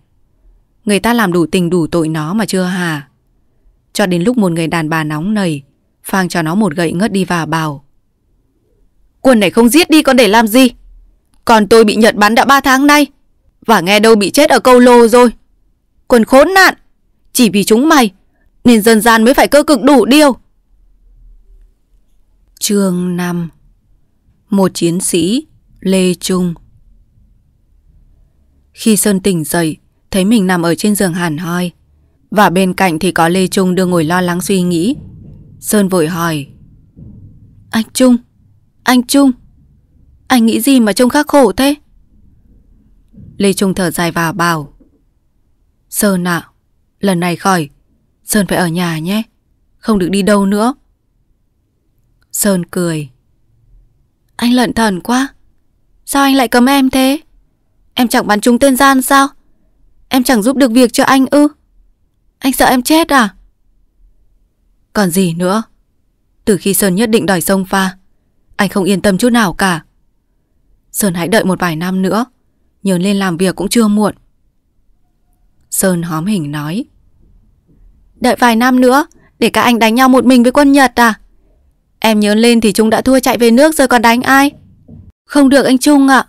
Người ta làm đủ tình đủ tội nó mà chưa hà Cho đến lúc một người đàn bà nóng nảy Phang cho nó một gậy ngất đi và bảo quần này không giết đi con để làm gì Còn tôi bị Nhật bắn đã 3 tháng nay Và nghe đâu bị chết ở câu lô rồi quần khốn nạn Chỉ vì chúng mày Nên dân gian mới phải cơ cực đủ điều Chương 5 Một chiến sĩ Lê Trung khi Sơn tỉnh dậy, thấy mình nằm ở trên giường hẳn hoi. Và bên cạnh thì có Lê Trung đưa ngồi lo lắng suy nghĩ. Sơn vội hỏi. Anh Trung, anh Trung, anh nghĩ gì mà trông khắc khổ thế? Lê Trung thở dài và bảo. Sơn ạ, à, lần này khỏi, Sơn phải ở nhà nhé, không được đi đâu nữa. Sơn cười. Anh lợn thần quá, sao anh lại cấm em thế? Em chẳng bắn trúng tên gian sao Em chẳng giúp được việc cho anh ư Anh sợ em chết à Còn gì nữa Từ khi Sơn nhất định đòi sông pha Anh không yên tâm chút nào cả Sơn hãy đợi một vài năm nữa Nhớ lên làm việc cũng chưa muộn Sơn hóm hình nói Đợi vài năm nữa Để các anh đánh nhau một mình với quân Nhật à Em nhớ lên thì chúng đã thua chạy về nước rồi còn đánh ai Không được anh Trung ạ à.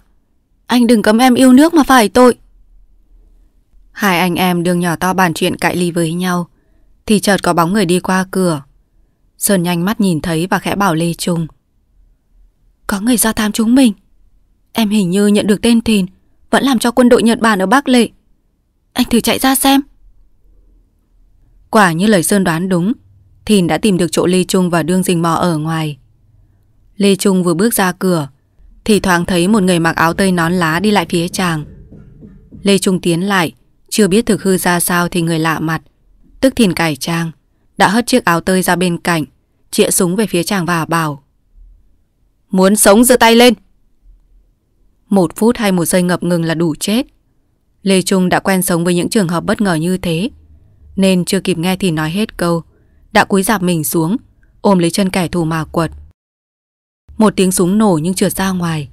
Anh đừng cấm em yêu nước mà phải tội. Hai anh em đương nhỏ to bàn chuyện cãi ly với nhau. Thì chợt có bóng người đi qua cửa. Sơn nhanh mắt nhìn thấy và khẽ bảo Lê Trung. Có người do tham chúng mình. Em hình như nhận được tên thìn vẫn làm cho quân đội Nhật Bản ở Bắc Lệ. Anh thử chạy ra xem. Quả như lời Sơn đoán đúng, Thìn đã tìm được chỗ Lê Trung và Đương rình Mò ở ngoài. Lê Trung vừa bước ra cửa thì thoáng thấy một người mặc áo tơi nón lá đi lại phía chàng Lê Trung tiến lại Chưa biết thực hư ra sao thì người lạ mặt Tức thìn cải trang Đã hất chiếc áo tơi ra bên cạnh Chĩa súng về phía chàng và bảo Muốn sống giơ tay lên Một phút hay một giây ngập ngừng là đủ chết Lê Trung đã quen sống với những trường hợp bất ngờ như thế Nên chưa kịp nghe thì nói hết câu Đã cúi dạp mình xuống Ôm lấy chân kẻ thù mà quật một tiếng súng nổ nhưng trượt ra ngoài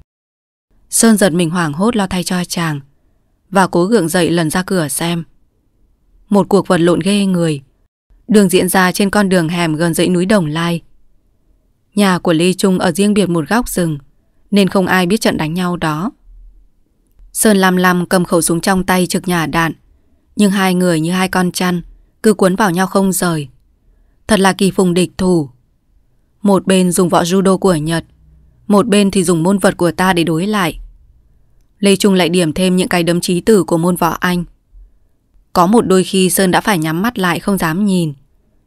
Sơn giật mình hoảng hốt lo thay cho chàng Và cố gượng dậy lần ra cửa xem Một cuộc vật lộn ghê người Đường diễn ra trên con đường hẻm gần dãy núi Đồng Lai Nhà của Ly Trung ở riêng biệt một góc rừng Nên không ai biết trận đánh nhau đó Sơn Lam Lam cầm khẩu súng trong tay trực nhà đạn Nhưng hai người như hai con chăn Cứ cuốn vào nhau không rời Thật là kỳ phùng địch thủ Một bên dùng võ judo của Nhật một bên thì dùng môn vật của ta để đối lại Lê Trung lại điểm thêm những cái đấm trí tử của môn võ anh Có một đôi khi Sơn đã phải nhắm mắt lại không dám nhìn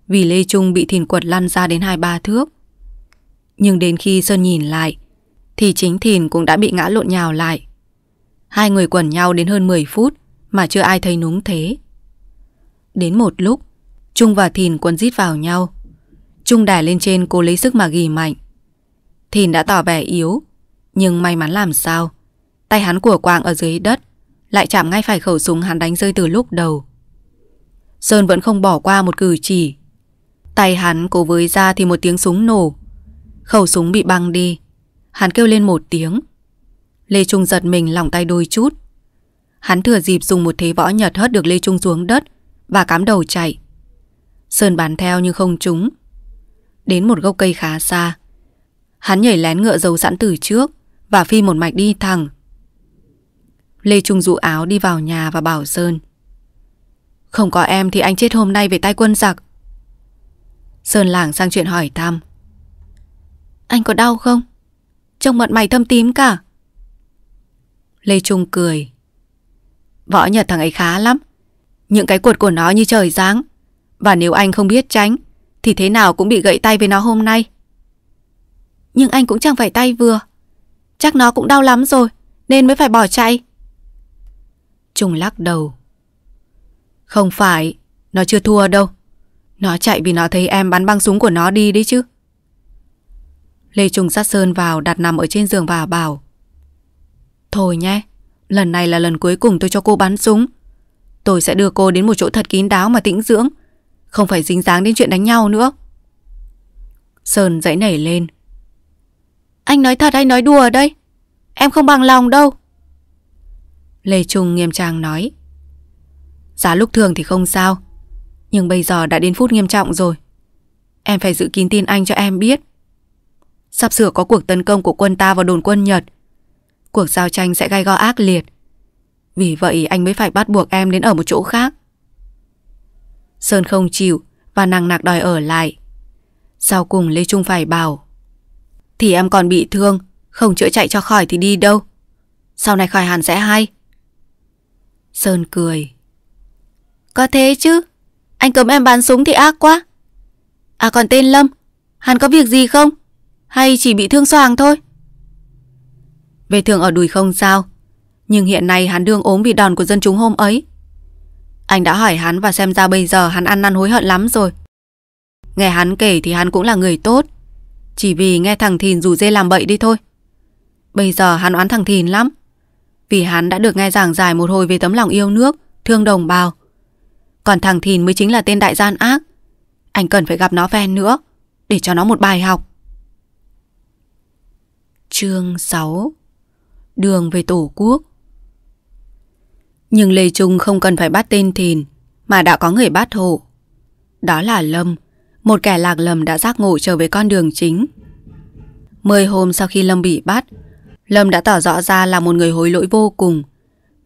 Vì Lê Trung bị thìn quật lăn ra đến hai ba thước Nhưng đến khi Sơn nhìn lại Thì chính thìn cũng đã bị ngã lộn nhào lại Hai người quẩn nhau đến hơn 10 phút Mà chưa ai thấy núng thế Đến một lúc Trung và Thìn quấn rít vào nhau Trung đài lên trên cố lấy sức mà ghi mạnh Thìn đã tỏ vẻ yếu Nhưng may mắn làm sao Tay hắn của quang ở dưới đất Lại chạm ngay phải khẩu súng hắn đánh rơi từ lúc đầu Sơn vẫn không bỏ qua một cử chỉ Tay hắn cố với ra thì một tiếng súng nổ Khẩu súng bị băng đi Hắn kêu lên một tiếng Lê Trung giật mình lòng tay đôi chút Hắn thừa dịp dùng một thế võ nhật hất được Lê Trung xuống đất Và cắm đầu chạy Sơn bắn theo nhưng không trúng Đến một gốc cây khá xa Hắn nhảy lén ngựa dầu sẵn từ trước Và phi một mạch đi thẳng Lê Trung rũ áo đi vào nhà và bảo Sơn Không có em thì anh chết hôm nay về tay quân giặc Sơn lảng sang chuyện hỏi thăm Anh có đau không? Trông mặt mày thâm tím cả Lê Trung cười Võ Nhật thằng ấy khá lắm Những cái cuột của nó như trời giáng Và nếu anh không biết tránh Thì thế nào cũng bị gậy tay với nó hôm nay nhưng anh cũng chẳng phải tay vừa. Chắc nó cũng đau lắm rồi, nên mới phải bỏ chạy. Trung lắc đầu. Không phải, nó chưa thua đâu. Nó chạy vì nó thấy em bắn băng súng của nó đi đấy chứ. Lê Trung sát sơn vào đặt nằm ở trên giường và bảo. Thôi nhé, lần này là lần cuối cùng tôi cho cô bắn súng. Tôi sẽ đưa cô đến một chỗ thật kín đáo mà tĩnh dưỡng. Không phải dính dáng đến chuyện đánh nhau nữa. Sơn dãy nảy lên, anh nói thật hay nói đùa đây? Em không bằng lòng đâu. Lê Trung nghiêm trang nói. Giá lúc thường thì không sao. Nhưng bây giờ đã đến phút nghiêm trọng rồi. Em phải giữ kín tin anh cho em biết. Sắp sửa có cuộc tấn công của quân ta vào đồn quân Nhật. Cuộc giao tranh sẽ gai go ác liệt. Vì vậy anh mới phải bắt buộc em đến ở một chỗ khác. Sơn không chịu và nàng nặc đòi ở lại. Sau cùng Lê Trung phải bảo thì em còn bị thương Không chữa chạy cho khỏi thì đi đâu Sau này khỏi hẳn sẽ hay Sơn cười Có thế chứ Anh cấm em bán súng thì ác quá À còn tên Lâm Hắn có việc gì không Hay chỉ bị thương xoàng thôi Về thường ở đùi không sao Nhưng hiện nay hắn đương ốm vì đòn của dân chúng hôm ấy Anh đã hỏi hắn và xem ra bây giờ hắn ăn năn hối hận lắm rồi Nghe hắn kể thì hắn cũng là người tốt chỉ vì nghe thằng Thìn rủ dê làm bậy đi thôi Bây giờ hắn oán thằng Thìn lắm Vì hắn đã được nghe giảng giải một hồi về tấm lòng yêu nước Thương đồng bào Còn thằng Thìn mới chính là tên đại gian ác Anh cần phải gặp nó ven nữa Để cho nó một bài học Chương 6 Đường về Tổ quốc Nhưng Lê Trung không cần phải bắt tên Thìn Mà đã có người bắt hộ Đó là Lâm một kẻ lạc lầm đã giác ngộ trở về con đường chính. Mười hôm sau khi Lâm bị bắt, Lâm đã tỏ rõ ra là một người hối lỗi vô cùng,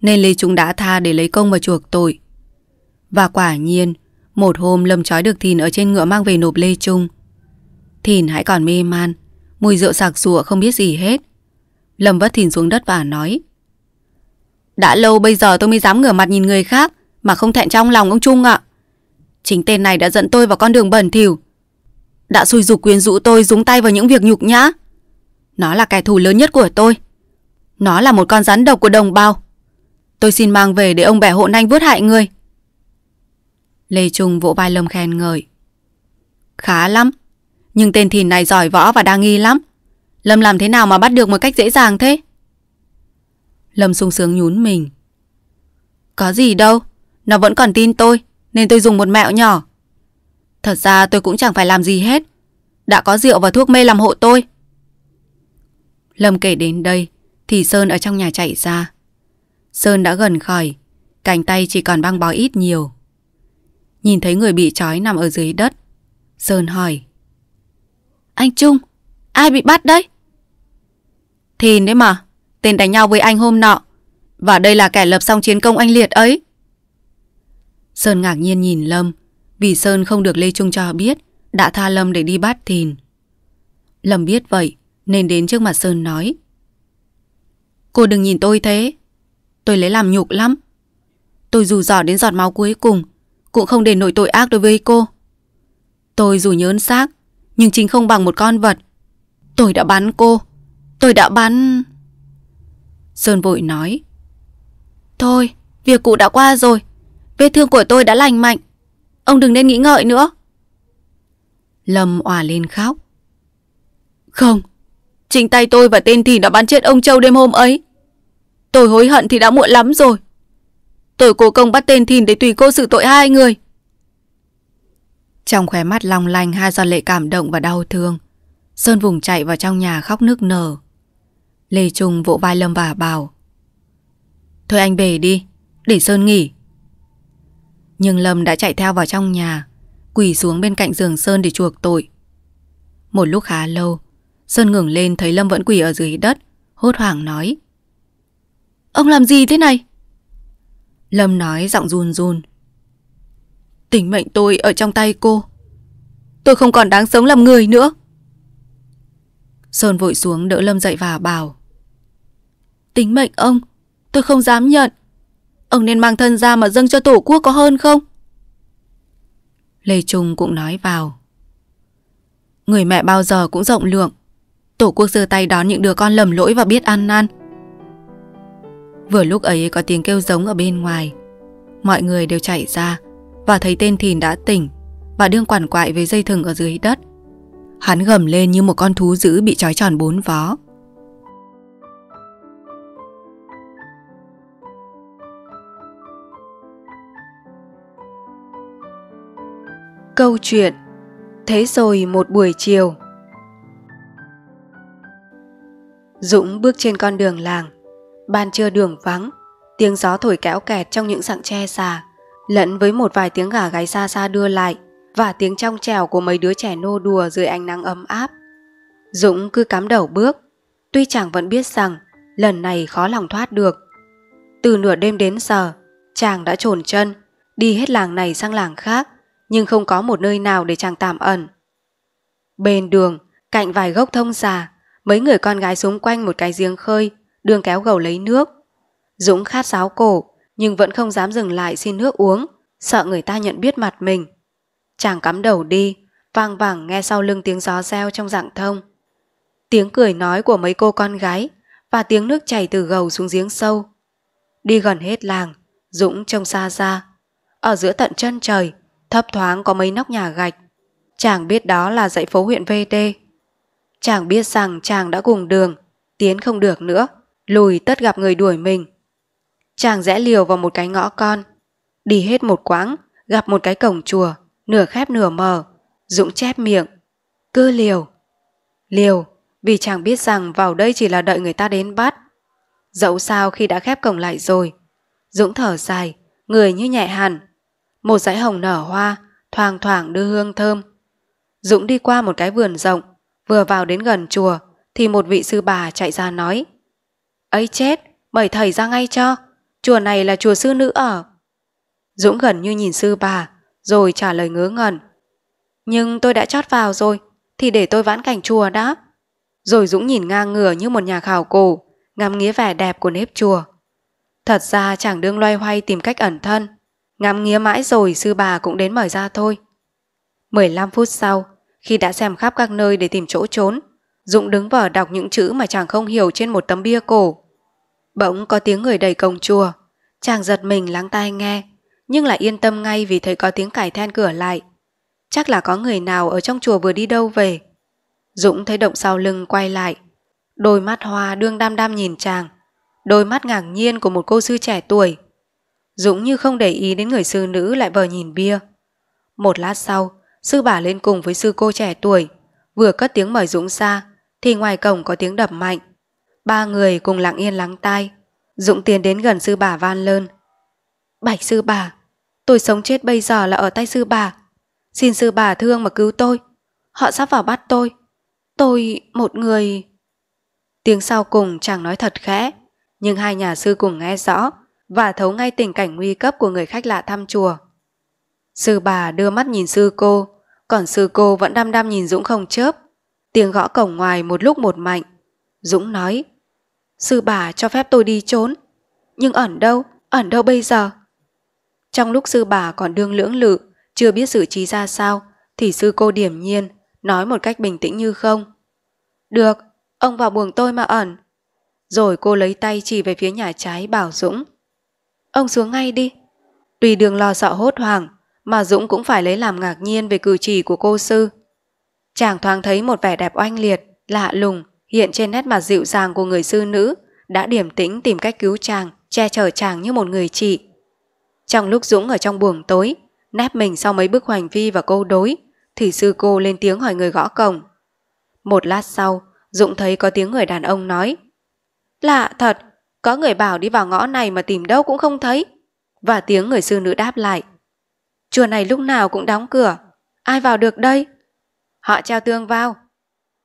nên Lê Trung đã tha để lấy công và chuộc tội. Và quả nhiên, một hôm Lâm trói được Thìn ở trên ngựa mang về nộp Lê Trung. Thìn hãy còn mê man, mùi rượu sạc sụa không biết gì hết. Lâm vất Thìn xuống đất và nói Đã lâu bây giờ tôi mới dám ngửa mặt nhìn người khác mà không thẹn trong lòng ông Trung ạ. À. Chính tên này đã dẫn tôi vào con đường bẩn thỉu Đã xui dục quyến rũ tôi dúng tay vào những việc nhục nhã Nó là kẻ thù lớn nhất của tôi Nó là một con rắn độc của đồng bào Tôi xin mang về để ông bẻ hộ nanh vứt hại người Lê Trung vỗ vai Lâm khen ngợi Khá lắm Nhưng tên thìn này giỏi võ và đa nghi lắm Lâm làm thế nào mà bắt được một cách dễ dàng thế Lâm sung sướng nhún mình Có gì đâu Nó vẫn còn tin tôi nên tôi dùng một mẹo nhỏ Thật ra tôi cũng chẳng phải làm gì hết Đã có rượu và thuốc mê làm hộ tôi Lâm kể đến đây Thì Sơn ở trong nhà chạy ra Sơn đã gần khỏi Cánh tay chỉ còn băng bó ít nhiều Nhìn thấy người bị trói nằm ở dưới đất Sơn hỏi Anh Trung Ai bị bắt đấy Thìn đấy mà Tên đánh nhau với anh hôm nọ Và đây là kẻ lập xong chiến công anh liệt ấy Sơn ngạc nhiên nhìn Lâm Vì Sơn không được Lê Trung cho biết Đã tha Lâm để đi bắt thìn Lâm biết vậy Nên đến trước mặt Sơn nói Cô đừng nhìn tôi thế Tôi lấy làm nhục lắm Tôi dù dò đến giọt máu cuối cùng Cũng không để nổi tội ác đối với cô Tôi dù nhớn xác Nhưng chính không bằng một con vật Tôi đã bắn cô Tôi đã bắn Sơn vội nói Thôi việc cũ đã qua rồi Vết thương của tôi đã lành mạnh Ông đừng nên nghĩ ngợi nữa Lâm òa lên khóc Không Chính tay tôi và tên thì đã bắn chết ông Châu đêm hôm ấy Tôi hối hận thì đã muộn lắm rồi Tôi cố công bắt tên thìn để tùy cô xử tội hai người Trong khóe mắt long lanh hai giọt lệ cảm động và đau thương Sơn vùng chạy vào trong nhà khóc nước nở Lê Trung vỗ vai Lâm và bảo Thôi anh về đi Để Sơn nghỉ nhưng Lâm đã chạy theo vào trong nhà Quỳ xuống bên cạnh giường Sơn để chuộc tội Một lúc khá lâu Sơn ngừng lên thấy Lâm vẫn quỳ ở dưới đất Hốt hoảng nói Ông làm gì thế này Lâm nói giọng run run tính mệnh tôi ở trong tay cô Tôi không còn đáng sống làm người nữa Sơn vội xuống đỡ Lâm dậy và bảo Tính mệnh ông Tôi không dám nhận Ông nên mang thân ra mà dâng cho tổ quốc có hơn không? Lê Trung cũng nói vào. Người mẹ bao giờ cũng rộng lượng. Tổ quốc giơ tay đón những đứa con lầm lỗi và biết ăn năn. Vừa lúc ấy có tiếng kêu giống ở bên ngoài. Mọi người đều chạy ra và thấy tên thìn đã tỉnh và đương quản quại với dây thừng ở dưới đất. Hắn gầm lên như một con thú dữ bị trói tròn bốn vó. Câu chuyện Thế rồi một buổi chiều Dũng bước trên con đường làng Ban trưa đường vắng Tiếng gió thổi kéo kẹt trong những sặng tre xà Lẫn với một vài tiếng gà gáy xa xa đưa lại Và tiếng trong trèo của mấy đứa trẻ nô đùa dưới ánh nắng ấm áp Dũng cứ cắm đầu bước Tuy chàng vẫn biết rằng Lần này khó lòng thoát được Từ nửa đêm đến giờ Chàng đã trồn chân Đi hết làng này sang làng khác nhưng không có một nơi nào để chàng tạm ẩn. Bên đường, cạnh vài gốc thông già, mấy người con gái xung quanh một cái giếng khơi, đường kéo gầu lấy nước. Dũng khát sáo cổ, nhưng vẫn không dám dừng lại xin nước uống, sợ người ta nhận biết mặt mình. Chàng cắm đầu đi, vang vẳng nghe sau lưng tiếng gió reo trong dạng thông. Tiếng cười nói của mấy cô con gái và tiếng nước chảy từ gầu xuống giếng sâu. Đi gần hết làng, Dũng trông xa xa, Ở giữa tận chân trời, Thấp thoáng có mấy nóc nhà gạch. Chàng biết đó là dãy phố huyện VT. Chàng biết rằng chàng đã cùng đường, tiến không được nữa, lùi tất gặp người đuổi mình. Chàng rẽ liều vào một cái ngõ con, đi hết một quãng, gặp một cái cổng chùa, nửa khép nửa mở, Dũng chép miệng, cứ liều. Liều, vì chàng biết rằng vào đây chỉ là đợi người ta đến bắt. Dẫu sao khi đã khép cổng lại rồi, Dũng thở dài, người như nhẹ hẳn, một dãy hồng nở hoa, thoang thoảng đưa hương thơm. Dũng đi qua một cái vườn rộng, vừa vào đến gần chùa thì một vị sư bà chạy ra nói ấy chết, mời thầy ra ngay cho, chùa này là chùa sư nữ ở. Dũng gần như nhìn sư bà, rồi trả lời ngớ ngẩn. Nhưng tôi đã chót vào rồi, thì để tôi vãn cảnh chùa đã. Rồi Dũng nhìn ngang ngửa như một nhà khảo cổ, ngắm nghía vẻ đẹp của nếp chùa. Thật ra chẳng đương loay hoay tìm cách ẩn thân. Ngắm nghía mãi rồi sư bà cũng đến mời ra thôi. 15 phút sau, khi đã xem khắp các nơi để tìm chỗ trốn, Dũng đứng vở đọc những chữ mà chàng không hiểu trên một tấm bia cổ. Bỗng có tiếng người đầy cổng chùa, chàng giật mình lắng tai nghe, nhưng lại yên tâm ngay vì thấy có tiếng cải then cửa lại. Chắc là có người nào ở trong chùa vừa đi đâu về. Dũng thấy động sau lưng quay lại, đôi mắt hoa đương đam đam nhìn chàng, đôi mắt ngạc nhiên của một cô sư trẻ tuổi Dũng như không để ý đến người sư nữ lại vờ nhìn bia. Một lát sau, sư bà lên cùng với sư cô trẻ tuổi, vừa cất tiếng mời Dũng ra, thì ngoài cổng có tiếng đập mạnh. Ba người cùng lặng yên lắng tai. Dũng tiến đến gần sư bà van lơn. Bạch sư bà, tôi sống chết bây giờ là ở tay sư bà. Xin sư bà thương mà cứu tôi. Họ sắp vào bắt tôi. Tôi, một người... Tiếng sau cùng chẳng nói thật khẽ, nhưng hai nhà sư cùng nghe rõ và thấu ngay tình cảnh nguy cấp của người khách lạ thăm chùa. Sư bà đưa mắt nhìn sư cô, còn sư cô vẫn đăm đăm nhìn Dũng không chớp. Tiếng gõ cổng ngoài một lúc một mạnh. Dũng nói, sư bà cho phép tôi đi trốn, nhưng ẩn đâu, ẩn đâu bây giờ? Trong lúc sư bà còn đương lưỡng lự, chưa biết xử trí ra sao, thì sư cô điểm nhiên, nói một cách bình tĩnh như không. Được, ông vào buồng tôi mà ẩn. Rồi cô lấy tay chỉ về phía nhà trái bảo Dũng. Ông xuống ngay đi. Tùy đường lo sợ hốt hoảng, mà Dũng cũng phải lấy làm ngạc nhiên về cử chỉ của cô sư. Chàng thoáng thấy một vẻ đẹp oanh liệt, lạ lùng, hiện trên nét mặt dịu dàng của người sư nữ, đã điểm tĩnh tìm cách cứu chàng, che chở chàng như một người chị. Trong lúc Dũng ở trong buồng tối, nép mình sau mấy bước hoành vi và câu đối, thì sư cô lên tiếng hỏi người gõ cổng. Một lát sau, Dũng thấy có tiếng người đàn ông nói Lạ thật, có người bảo đi vào ngõ này mà tìm đâu cũng không thấy. Và tiếng người sư nữ đáp lại. Chùa này lúc nào cũng đóng cửa. Ai vào được đây? Họ treo tương vào.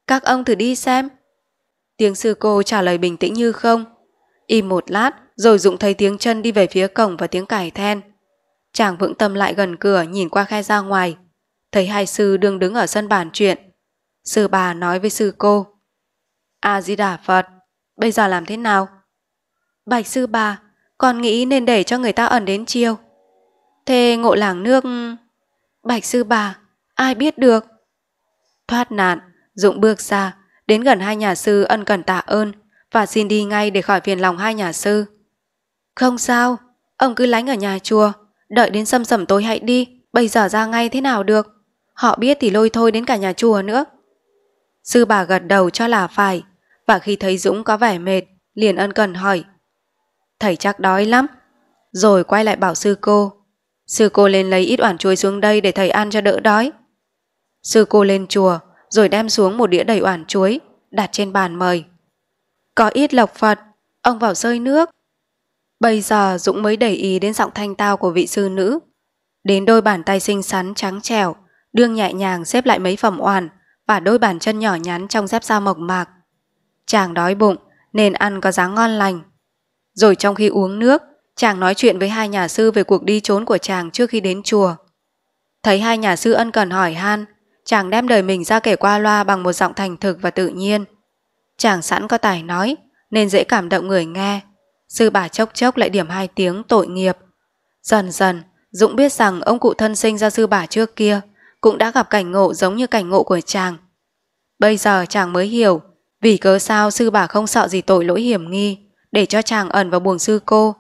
Các ông thử đi xem. Tiếng sư cô trả lời bình tĩnh như không. Im một lát rồi dụng thấy tiếng chân đi về phía cổng và tiếng cải then. Chàng vững tâm lại gần cửa nhìn qua khe ra ngoài. Thấy hai sư đương đứng ở sân bàn chuyện. Sư bà nói với sư cô. A-di-đà Phật, bây giờ làm thế nào? Bạch sư bà, con nghĩ nên để cho người ta ẩn đến chiều. Thế ngộ làng nước... Bạch sư bà, ai biết được? Thoát nạn, Dũng bước ra, đến gần hai nhà sư ân cần tạ ơn và xin đi ngay để khỏi phiền lòng hai nhà sư. Không sao, ông cứ lánh ở nhà chùa, đợi đến sâm sẩm tối hãy đi, bây giờ ra ngay thế nào được. Họ biết thì lôi thôi đến cả nhà chùa nữa. Sư bà gật đầu cho là phải, và khi thấy Dũng có vẻ mệt, liền ân cần hỏi thầy chắc đói lắm. Rồi quay lại bảo sư cô. Sư cô lên lấy ít oản chuối xuống đây để thầy ăn cho đỡ đói. Sư cô lên chùa, rồi đem xuống một đĩa đầy oản chuối, đặt trên bàn mời. Có ít lộc Phật, ông vào rơi nước. Bây giờ Dũng mới để ý đến giọng thanh tao của vị sư nữ. Đến đôi bàn tay xinh xắn trắng trẻo, đương nhẹ nhàng xếp lại mấy phẩm oản và đôi bàn chân nhỏ nhắn trong dép da mộc mạc. Chàng đói bụng nên ăn có dáng ngon lành. Rồi trong khi uống nước, chàng nói chuyện với hai nhà sư về cuộc đi trốn của chàng trước khi đến chùa. Thấy hai nhà sư ân cần hỏi han, chàng đem đời mình ra kể qua loa bằng một giọng thành thực và tự nhiên. Chàng sẵn có tài nói, nên dễ cảm động người nghe. Sư bà chốc chốc lại điểm hai tiếng tội nghiệp. Dần dần, Dũng biết rằng ông cụ thân sinh ra sư bà trước kia cũng đã gặp cảnh ngộ giống như cảnh ngộ của chàng. Bây giờ chàng mới hiểu vì cớ sao sư bà không sợ gì tội lỗi hiểm nghi để cho chàng ẩn vào buồng sư cô.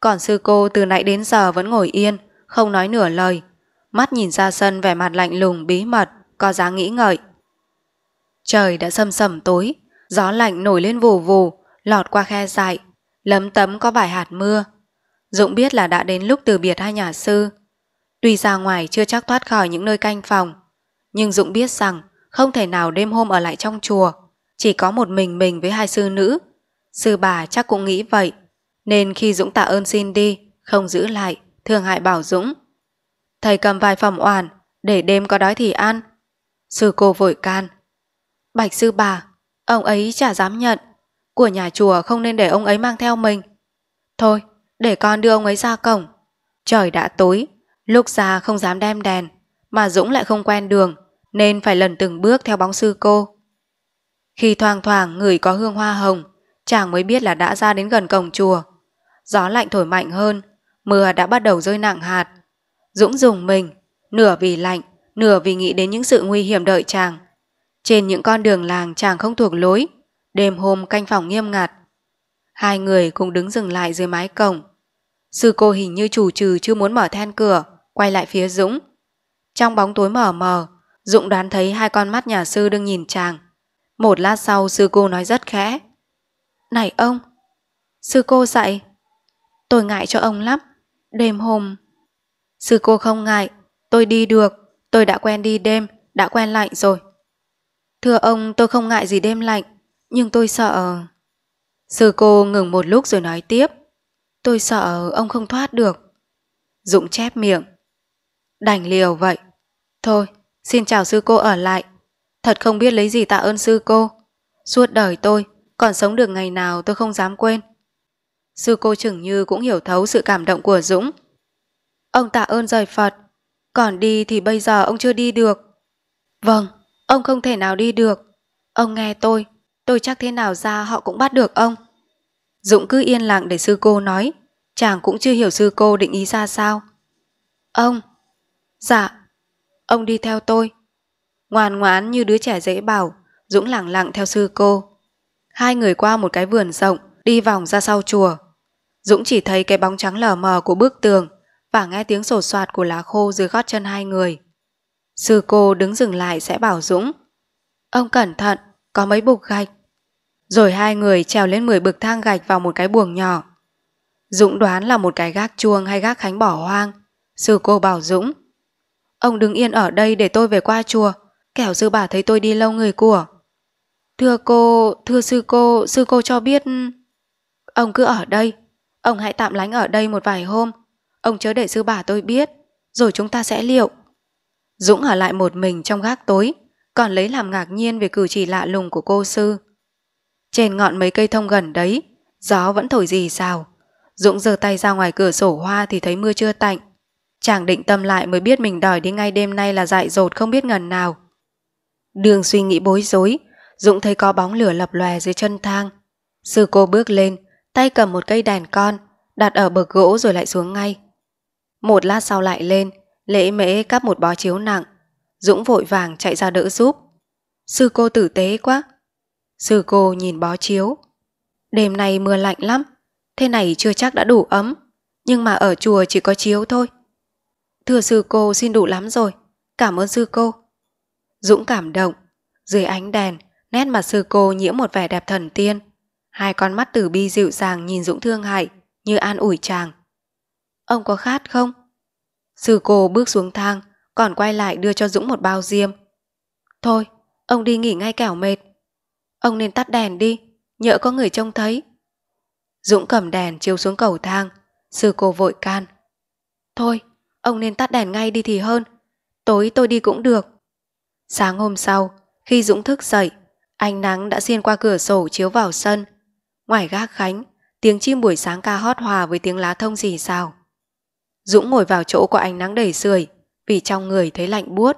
Còn sư cô từ nãy đến giờ vẫn ngồi yên, không nói nửa lời. Mắt nhìn ra sân vẻ mặt lạnh lùng bí mật, có dáng nghĩ ngợi. Trời đã sầm sầm tối, gió lạnh nổi lên vù vù, lọt qua khe dại, lấm tấm có vài hạt mưa. Dũng biết là đã đến lúc từ biệt hai nhà sư. Tuy ra ngoài chưa chắc thoát khỏi những nơi canh phòng, nhưng Dũng biết rằng không thể nào đêm hôm ở lại trong chùa, chỉ có một mình mình với hai sư nữ Sư bà chắc cũng nghĩ vậy, nên khi Dũng tạ ơn xin đi, không giữ lại, thường hại bảo Dũng. Thầy cầm vài phòng oản, để đêm có đói thì ăn. Sư cô vội can. Bạch sư bà, ông ấy chả dám nhận. Của nhà chùa không nên để ông ấy mang theo mình. Thôi, để con đưa ông ấy ra cổng. Trời đã tối, lúc ra không dám đem đèn, mà Dũng lại không quen đường, nên phải lần từng bước theo bóng sư cô. Khi thoang thoảng người có hương hoa hồng, chàng mới biết là đã ra đến gần cổng chùa. Gió lạnh thổi mạnh hơn, mưa đã bắt đầu rơi nặng hạt. Dũng dùng mình, nửa vì lạnh, nửa vì nghĩ đến những sự nguy hiểm đợi chàng. Trên những con đường làng chàng không thuộc lối, đêm hôm canh phòng nghiêm ngặt. Hai người cùng đứng dừng lại dưới mái cổng. Sư cô hình như chủ trừ chưa muốn mở then cửa, quay lại phía Dũng. Trong bóng tối mờ mờ, Dũng đoán thấy hai con mắt nhà sư đang nhìn chàng. Một lát sau sư cô nói rất khẽ. Này ông, sư cô dạy. Tôi ngại cho ông lắm, đêm hôm. Sư cô không ngại, tôi đi được, tôi đã quen đi đêm, đã quen lạnh rồi. Thưa ông, tôi không ngại gì đêm lạnh, nhưng tôi sợ... Sư cô ngừng một lúc rồi nói tiếp. Tôi sợ ông không thoát được. Dũng chép miệng. Đành liều vậy. Thôi, xin chào sư cô ở lại. Thật không biết lấy gì tạ ơn sư cô. Suốt đời tôi còn sống được ngày nào tôi không dám quên. Sư cô chừng như cũng hiểu thấu sự cảm động của Dũng. Ông tạ ơn rời Phật. Còn đi thì bây giờ ông chưa đi được. Vâng, ông không thể nào đi được. Ông nghe tôi, tôi chắc thế nào ra họ cũng bắt được ông. Dũng cứ yên lặng để sư cô nói. Chàng cũng chưa hiểu sư cô định ý ra sao. Ông. Dạ. Ông đi theo tôi. Ngoan ngoãn như đứa trẻ dễ bảo, Dũng lặng lặng theo sư cô. Hai người qua một cái vườn rộng, đi vòng ra sau chùa. Dũng chỉ thấy cái bóng trắng lờ mờ của bức tường và nghe tiếng sột soạt của lá khô dưới gót chân hai người. Sư cô đứng dừng lại sẽ bảo Dũng. Ông cẩn thận, có mấy bục gạch. Rồi hai người trèo lên 10 bậc thang gạch vào một cái buồng nhỏ. Dũng đoán là một cái gác chuông hay gác khánh bỏ hoang. Sư cô bảo Dũng. Ông đứng yên ở đây để tôi về qua chùa, kẻo sư bà thấy tôi đi lâu người của. Thưa cô, thưa sư cô, sư cô cho biết... Ông cứ ở đây, ông hãy tạm lánh ở đây một vài hôm. Ông chớ để sư bà tôi biết, rồi chúng ta sẽ liệu. Dũng ở lại một mình trong gác tối, còn lấy làm ngạc nhiên về cử chỉ lạ lùng của cô sư. Trên ngọn mấy cây thông gần đấy, gió vẫn thổi gì rào. Dũng giơ tay ra ngoài cửa sổ hoa thì thấy mưa chưa tạnh. Chàng định tâm lại mới biết mình đòi đi ngay đêm nay là dại dột không biết ngần nào. Đường suy nghĩ bối rối, Dũng thấy có bóng lửa lập lòe dưới chân thang. Sư cô bước lên, tay cầm một cây đèn con, đặt ở bậc gỗ rồi lại xuống ngay. Một lát sau lại lên, lễ mễ cắp một bó chiếu nặng. Dũng vội vàng chạy ra đỡ giúp. Sư cô tử tế quá. Sư cô nhìn bó chiếu. Đêm nay mưa lạnh lắm, thế này chưa chắc đã đủ ấm, nhưng mà ở chùa chỉ có chiếu thôi. Thưa sư cô xin đủ lắm rồi, cảm ơn sư cô. Dũng cảm động, dưới ánh đèn Nét mặt sư cô nhiễm một vẻ đẹp thần tiên, hai con mắt tử bi dịu dàng nhìn Dũng Thương Hải như an ủi chàng. Ông có khát không? Sư cô bước xuống thang, còn quay lại đưa cho Dũng một bao diêm. Thôi, ông đi nghỉ ngay kẻo mệt. Ông nên tắt đèn đi, nhỡ có người trông thấy. Dũng cầm đèn chiếu xuống cầu thang, sư cô vội can. Thôi, ông nên tắt đèn ngay đi thì hơn, tối tôi đi cũng được. Sáng hôm sau, khi Dũng thức dậy, Ánh nắng đã xuyên qua cửa sổ chiếu vào sân. Ngoài gác khánh, tiếng chim buổi sáng ca hót hòa với tiếng lá thông rì rào. Dũng ngồi vào chỗ của ánh nắng đầy sưởi vì trong người thấy lạnh buốt.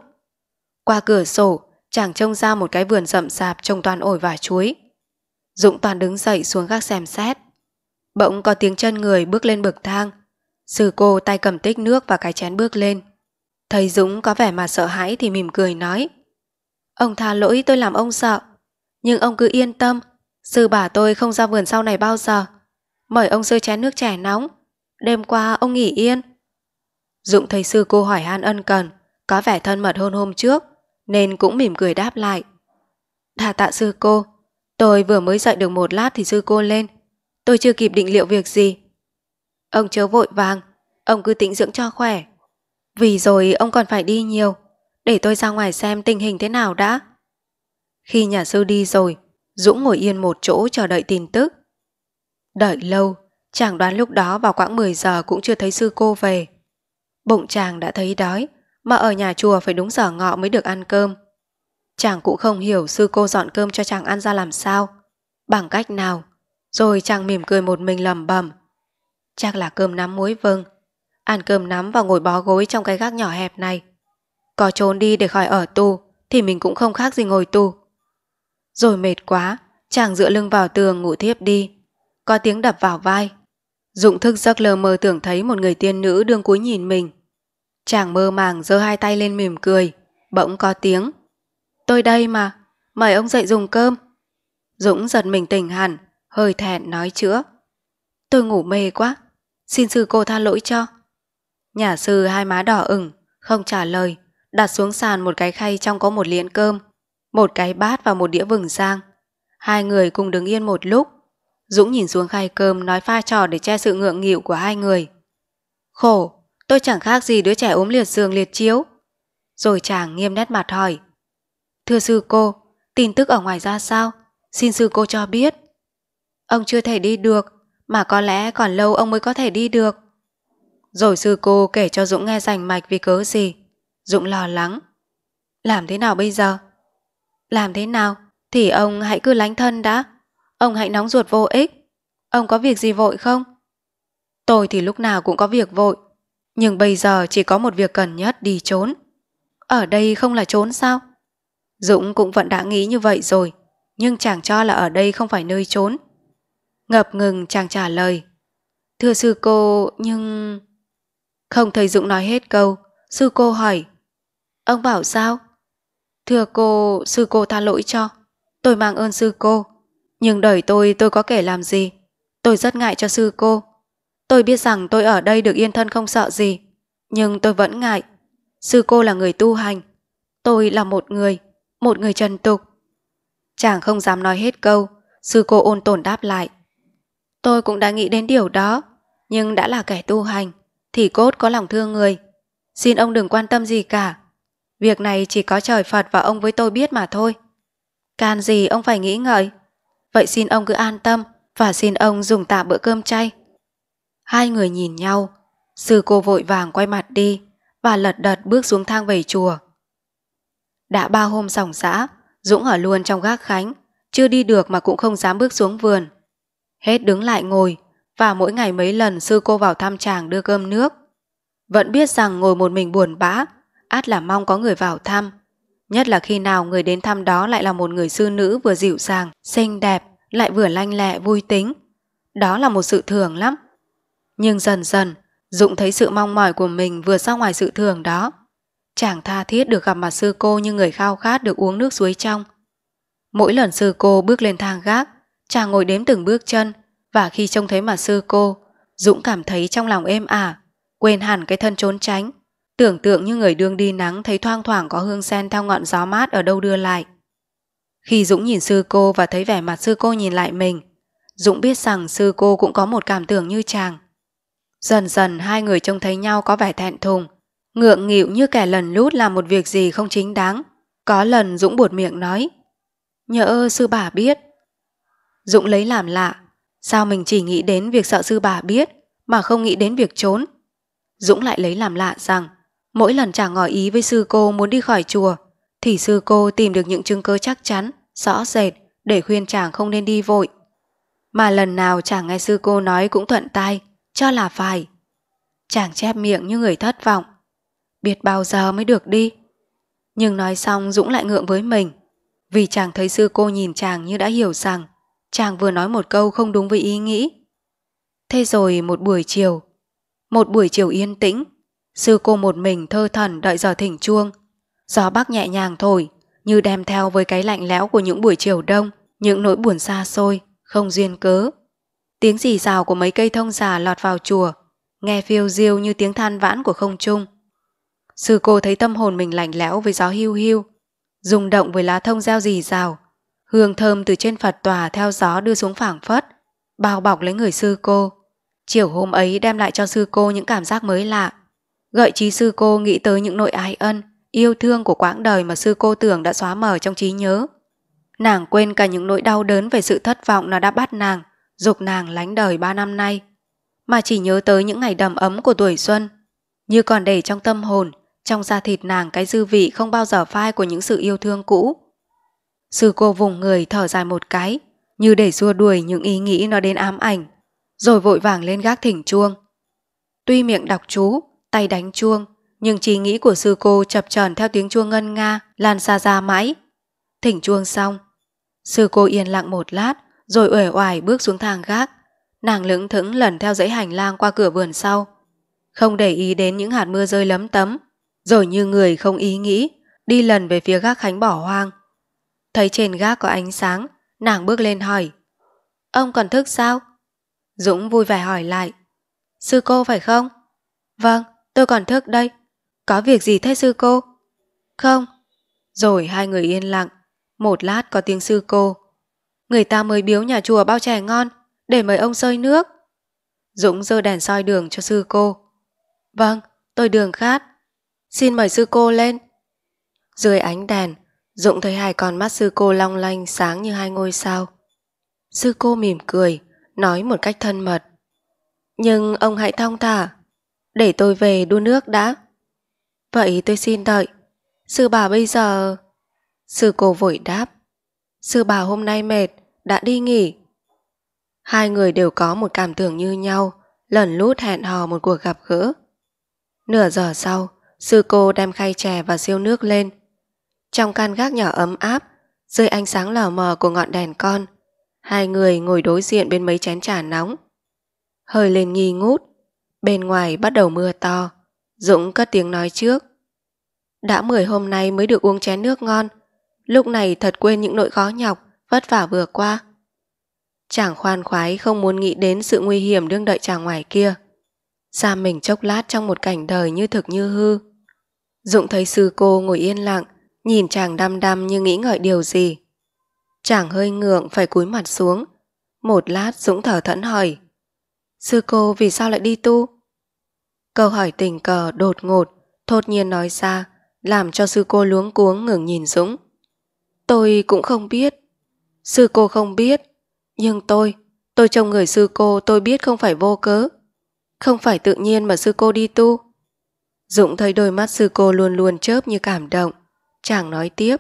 Qua cửa sổ, chàng trông ra một cái vườn rậm rạp trồng toàn ổi và chuối. Dũng toàn đứng dậy xuống gác xem xét. Bỗng có tiếng chân người bước lên bậc thang. Sư cô tay cầm tích nước và cái chén bước lên. Thấy Dũng có vẻ mà sợ hãi thì mỉm cười nói. Ông tha lỗi tôi làm ông sợ. Nhưng ông cứ yên tâm, sư bà tôi không ra vườn sau này bao giờ. Mời ông sư chén nước chảy nóng, đêm qua ông nghỉ yên. Dụng thầy sư cô hỏi han ân cần, có vẻ thân mật hơn hôm trước, nên cũng mỉm cười đáp lại. Đà tạ sư cô, tôi vừa mới dậy được một lát thì sư cô lên, tôi chưa kịp định liệu việc gì. Ông chớ vội vàng, ông cứ tĩnh dưỡng cho khỏe. Vì rồi ông còn phải đi nhiều, để tôi ra ngoài xem tình hình thế nào đã. Khi nhà sư đi rồi, Dũng ngồi yên một chỗ chờ đợi tin tức. Đợi lâu, chàng đoán lúc đó vào khoảng 10 giờ cũng chưa thấy sư cô về. Bụng chàng đã thấy đói, mà ở nhà chùa phải đúng giờ ngọ mới được ăn cơm. Chàng cũng không hiểu sư cô dọn cơm cho chàng ăn ra làm sao, bằng cách nào. Rồi chàng mỉm cười một mình lầm bầm. Chắc là cơm nắm muối vâng. Ăn cơm nắm và ngồi bó gối trong cái gác nhỏ hẹp này. Có trốn đi để khỏi ở tù thì mình cũng không khác gì ngồi tù. Rồi mệt quá, chàng dựa lưng vào tường ngủ thiếp đi. Có tiếng đập vào vai. Dụng thức giấc lờ mơ tưởng thấy một người tiên nữ đương cúi nhìn mình. Chàng mơ màng giơ hai tay lên mỉm cười. Bỗng có tiếng. Tôi đây mà, mời ông dậy dùng cơm. Dũng giật mình tỉnh hẳn, hơi thẹn nói chữa. Tôi ngủ mê quá, xin sư cô tha lỗi cho. Nhà sư hai má đỏ ửng, không trả lời, đặt xuống sàn một cái khay trong có một liễn cơm một cái bát và một đĩa vừng sang. Hai người cùng đứng yên một lúc. Dũng nhìn xuống khay cơm nói pha trò để che sự ngượng nghịu của hai người. Khổ, tôi chẳng khác gì đứa trẻ ốm liệt giường liệt chiếu. Rồi chàng nghiêm nét mặt hỏi. Thưa sư cô, tin tức ở ngoài ra sao? Xin sư cô cho biết. Ông chưa thể đi được, mà có lẽ còn lâu ông mới có thể đi được. Rồi sư cô kể cho Dũng nghe rành mạch vì cớ gì. Dũng lo lắng. Làm thế nào bây giờ? Làm thế nào thì ông hãy cứ lánh thân đã. Ông hãy nóng ruột vô ích. Ông có việc gì vội không? Tôi thì lúc nào cũng có việc vội. Nhưng bây giờ chỉ có một việc cần nhất đi trốn. Ở đây không là trốn sao? Dũng cũng vẫn đã nghĩ như vậy rồi. Nhưng chàng cho là ở đây không phải nơi trốn. Ngập ngừng chàng trả lời. Thưa sư cô, nhưng... Không thấy Dũng nói hết câu. Sư cô hỏi. Ông bảo sao? Thưa cô, sư cô tha lỗi cho. Tôi mang ơn sư cô. Nhưng đời tôi tôi có kể làm gì. Tôi rất ngại cho sư cô. Tôi biết rằng tôi ở đây được yên thân không sợ gì. Nhưng tôi vẫn ngại. Sư cô là người tu hành. Tôi là một người, một người trần tục. Chàng không dám nói hết câu. Sư cô ôn tồn đáp lại. Tôi cũng đã nghĩ đến điều đó. Nhưng đã là kẻ tu hành. Thì cốt có lòng thương người. Xin ông đừng quan tâm gì cả. Việc này chỉ có trời Phật và ông với tôi biết mà thôi. Can gì ông phải nghĩ ngợi. Vậy xin ông cứ an tâm và xin ông dùng tạm bữa cơm chay. Hai người nhìn nhau, sư cô vội vàng quay mặt đi và lật đật bước xuống thang về chùa. Đã ba hôm sòng xã, Dũng ở luôn trong gác khánh, chưa đi được mà cũng không dám bước xuống vườn. Hết đứng lại ngồi, và mỗi ngày mấy lần sư cô vào thăm chàng đưa cơm nước. Vẫn biết rằng ngồi một mình buồn bã át là mong có người vào thăm. Nhất là khi nào người đến thăm đó lại là một người sư nữ vừa dịu dàng, xinh đẹp, lại vừa lanh lẹ, vui tính. Đó là một sự thường lắm. Nhưng dần dần, Dũng thấy sự mong mỏi của mình vừa ra ngoài sự thường đó. Chàng tha thiết được gặp mặt sư cô như người khao khát được uống nước suối trong. Mỗi lần sư cô bước lên thang gác, chàng ngồi đếm từng bước chân và khi trông thấy mặt sư cô, Dũng cảm thấy trong lòng êm ả, quên hẳn cái thân trốn tránh Tưởng tượng như người đương đi nắng thấy thoang thoảng có hương sen theo ngọn gió mát ở đâu đưa lại. Khi Dũng nhìn sư cô và thấy vẻ mặt sư cô nhìn lại mình, Dũng biết rằng sư cô cũng có một cảm tưởng như chàng. Dần dần hai người trông thấy nhau có vẻ thẹn thùng, ngượng nghịu như kẻ lần lút làm một việc gì không chính đáng. Có lần Dũng buột miệng nói, nhỡ sư bà biết. Dũng lấy làm lạ, sao mình chỉ nghĩ đến việc sợ sư bà biết mà không nghĩ đến việc trốn. Dũng lại lấy làm lạ rằng Mỗi lần chàng ngỏ ý với sư cô muốn đi khỏi chùa, thì sư cô tìm được những chứng cơ chắc chắn, rõ rệt để khuyên chàng không nên đi vội. Mà lần nào chàng nghe sư cô nói cũng thuận tai, cho là phải. Chàng chép miệng như người thất vọng. Biết bao giờ mới được đi. Nhưng nói xong Dũng lại ngượng với mình. Vì chàng thấy sư cô nhìn chàng như đã hiểu rằng chàng vừa nói một câu không đúng với ý nghĩ. Thế rồi một buổi chiều, một buổi chiều yên tĩnh, Sư cô một mình thơ thần đợi giờ thỉnh chuông. Gió bắc nhẹ nhàng thổi, như đem theo với cái lạnh lẽo của những buổi chiều đông, những nỗi buồn xa xôi, không duyên cớ. Tiếng rì rào của mấy cây thông già lọt vào chùa, nghe phiêu diêu như tiếng than vãn của không trung. Sư cô thấy tâm hồn mình lạnh lẽo với gió hiu hiu, rung động với lá thông gieo rì rào. Hương thơm từ trên Phật tòa theo gió đưa xuống phảng phất, bao bọc lấy người sư cô. Chiều hôm ấy đem lại cho sư cô những cảm giác mới lạ, Gợi trí sư cô nghĩ tới những nội ái ân, yêu thương của quãng đời mà sư cô tưởng đã xóa mờ trong trí nhớ. Nàng quên cả những nỗi đau đớn về sự thất vọng nó đã bắt nàng, dục nàng lánh đời ba năm nay. Mà chỉ nhớ tới những ngày đầm ấm của tuổi xuân, như còn để trong tâm hồn, trong da thịt nàng cái dư vị không bao giờ phai của những sự yêu thương cũ. Sư cô vùng người thở dài một cái, như để xua đuổi những ý nghĩ nó đến ám ảnh, rồi vội vàng lên gác thỉnh chuông. Tuy miệng đọc chú, tay đánh chuông, nhưng trí nghĩ của sư cô chập tròn theo tiếng chuông ngân nga lan xa ra mãi. Thỉnh chuông xong, sư cô yên lặng một lát rồi uể oải bước xuống thang gác. Nàng lững thững lần theo dãy hành lang qua cửa vườn sau, không để ý đến những hạt mưa rơi lấm tấm, rồi như người không ý nghĩ, đi lần về phía gác khánh bỏ hoang. Thấy trên gác có ánh sáng, nàng bước lên hỏi. Ông còn thức sao? Dũng vui vẻ hỏi lại. Sư cô phải không? Vâng, tôi còn thức đây. Có việc gì thế sư cô? Không. Rồi hai người yên lặng. Một lát có tiếng sư cô. Người ta mới biếu nhà chùa bao chè ngon để mời ông sơi nước. Dũng dơ đèn soi đường cho sư cô. Vâng, tôi đường khát. Xin mời sư cô lên. Dưới ánh đèn, Dũng thấy hai con mắt sư cô long lanh sáng như hai ngôi sao. Sư cô mỉm cười, nói một cách thân mật. Nhưng ông hãy thong thả, để tôi về đun nước đã. Vậy tôi xin đợi. Sư bà bây giờ... Sư cô vội đáp. Sư bà hôm nay mệt, đã đi nghỉ. Hai người đều có một cảm tưởng như nhau, lần lút hẹn hò một cuộc gặp gỡ. Nửa giờ sau, sư cô đem khay chè và siêu nước lên. Trong căn gác nhỏ ấm áp, dưới ánh sáng lờ mờ của ngọn đèn con, hai người ngồi đối diện bên mấy chén trà nóng. Hơi lên nghi ngút, Bên ngoài bắt đầu mưa to, Dũng cất tiếng nói trước. Đã 10 hôm nay mới được uống chén nước ngon, lúc này thật quên những nỗi khó nhọc, vất vả vừa qua. Chàng khoan khoái không muốn nghĩ đến sự nguy hiểm đương đợi chàng ngoài kia. Xa mình chốc lát trong một cảnh đời như thực như hư. Dũng thấy sư cô ngồi yên lặng, nhìn chàng đăm đăm như nghĩ ngợi điều gì. Chàng hơi ngượng phải cúi mặt xuống. Một lát Dũng thở thẫn hỏi. Sư cô vì sao lại đi tu? Câu hỏi tình cờ đột ngột, thốt nhiên nói ra, làm cho sư cô luống cuống ngừng nhìn Dũng. Tôi cũng không biết. Sư cô không biết, nhưng tôi, tôi trông người sư cô tôi biết không phải vô cớ. Không phải tự nhiên mà sư cô đi tu. Dũng thấy đôi mắt sư cô luôn luôn chớp như cảm động. Chàng nói tiếp.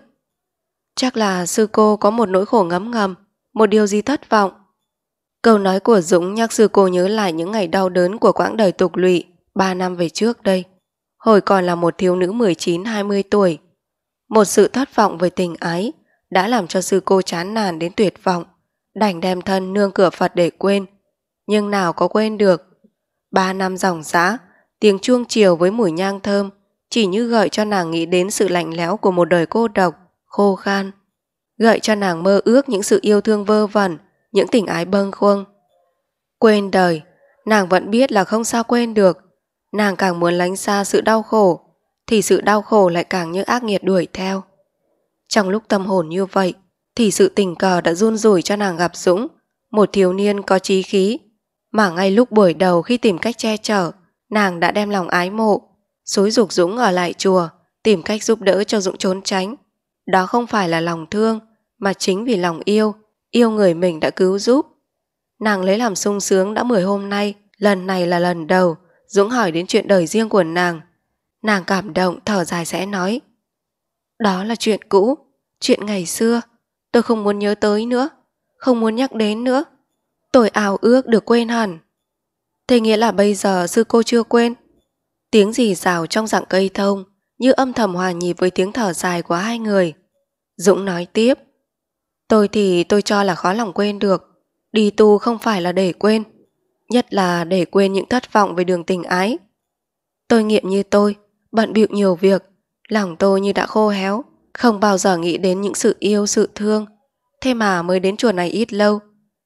Chắc là sư cô có một nỗi khổ ngấm ngầm, một điều gì thất vọng. Câu nói của Dũng nhắc sư cô nhớ lại những ngày đau đớn của quãng đời tục lụy. 3 năm về trước đây, hồi còn là một thiếu nữ 19-20 tuổi. Một sự thất vọng về tình ái đã làm cho sư cô chán nản đến tuyệt vọng, đành đem thân nương cửa Phật để quên. Nhưng nào có quên được. Ba năm dòng giã, tiếng chuông chiều với mùi nhang thơm chỉ như gợi cho nàng nghĩ đến sự lạnh lẽo của một đời cô độc, khô khan. Gợi cho nàng mơ ước những sự yêu thương vơ vẩn, những tình ái bâng khuâng. Quên đời, nàng vẫn biết là không sao quên được, Nàng càng muốn lánh xa sự đau khổ, thì sự đau khổ lại càng như ác nghiệt đuổi theo. Trong lúc tâm hồn như vậy, thì sự tình cờ đã run rủi cho nàng gặp Dũng, một thiếu niên có trí khí, mà ngay lúc buổi đầu khi tìm cách che chở, nàng đã đem lòng ái mộ, xối dục Dũng ở lại chùa, tìm cách giúp đỡ cho Dũng trốn tránh. Đó không phải là lòng thương, mà chính vì lòng yêu, yêu người mình đã cứu giúp. Nàng lấy làm sung sướng đã mười hôm nay, lần này là lần đầu, Dũng hỏi đến chuyện đời riêng của nàng. Nàng cảm động thở dài sẽ nói. Đó là chuyện cũ, chuyện ngày xưa. Tôi không muốn nhớ tới nữa, không muốn nhắc đến nữa. Tôi ảo ước được quên hẳn. Thế nghĩa là bây giờ sư cô chưa quên. Tiếng gì rào trong dạng cây thông như âm thầm hòa nhịp với tiếng thở dài của hai người. Dũng nói tiếp. Tôi thì tôi cho là khó lòng quên được. Đi tu không phải là để quên nhất là để quên những thất vọng về đường tình ái. Tôi nghiệm như tôi, bận bịu nhiều việc, lòng tôi như đã khô héo, không bao giờ nghĩ đến những sự yêu, sự thương. Thế mà mới đến chùa này ít lâu,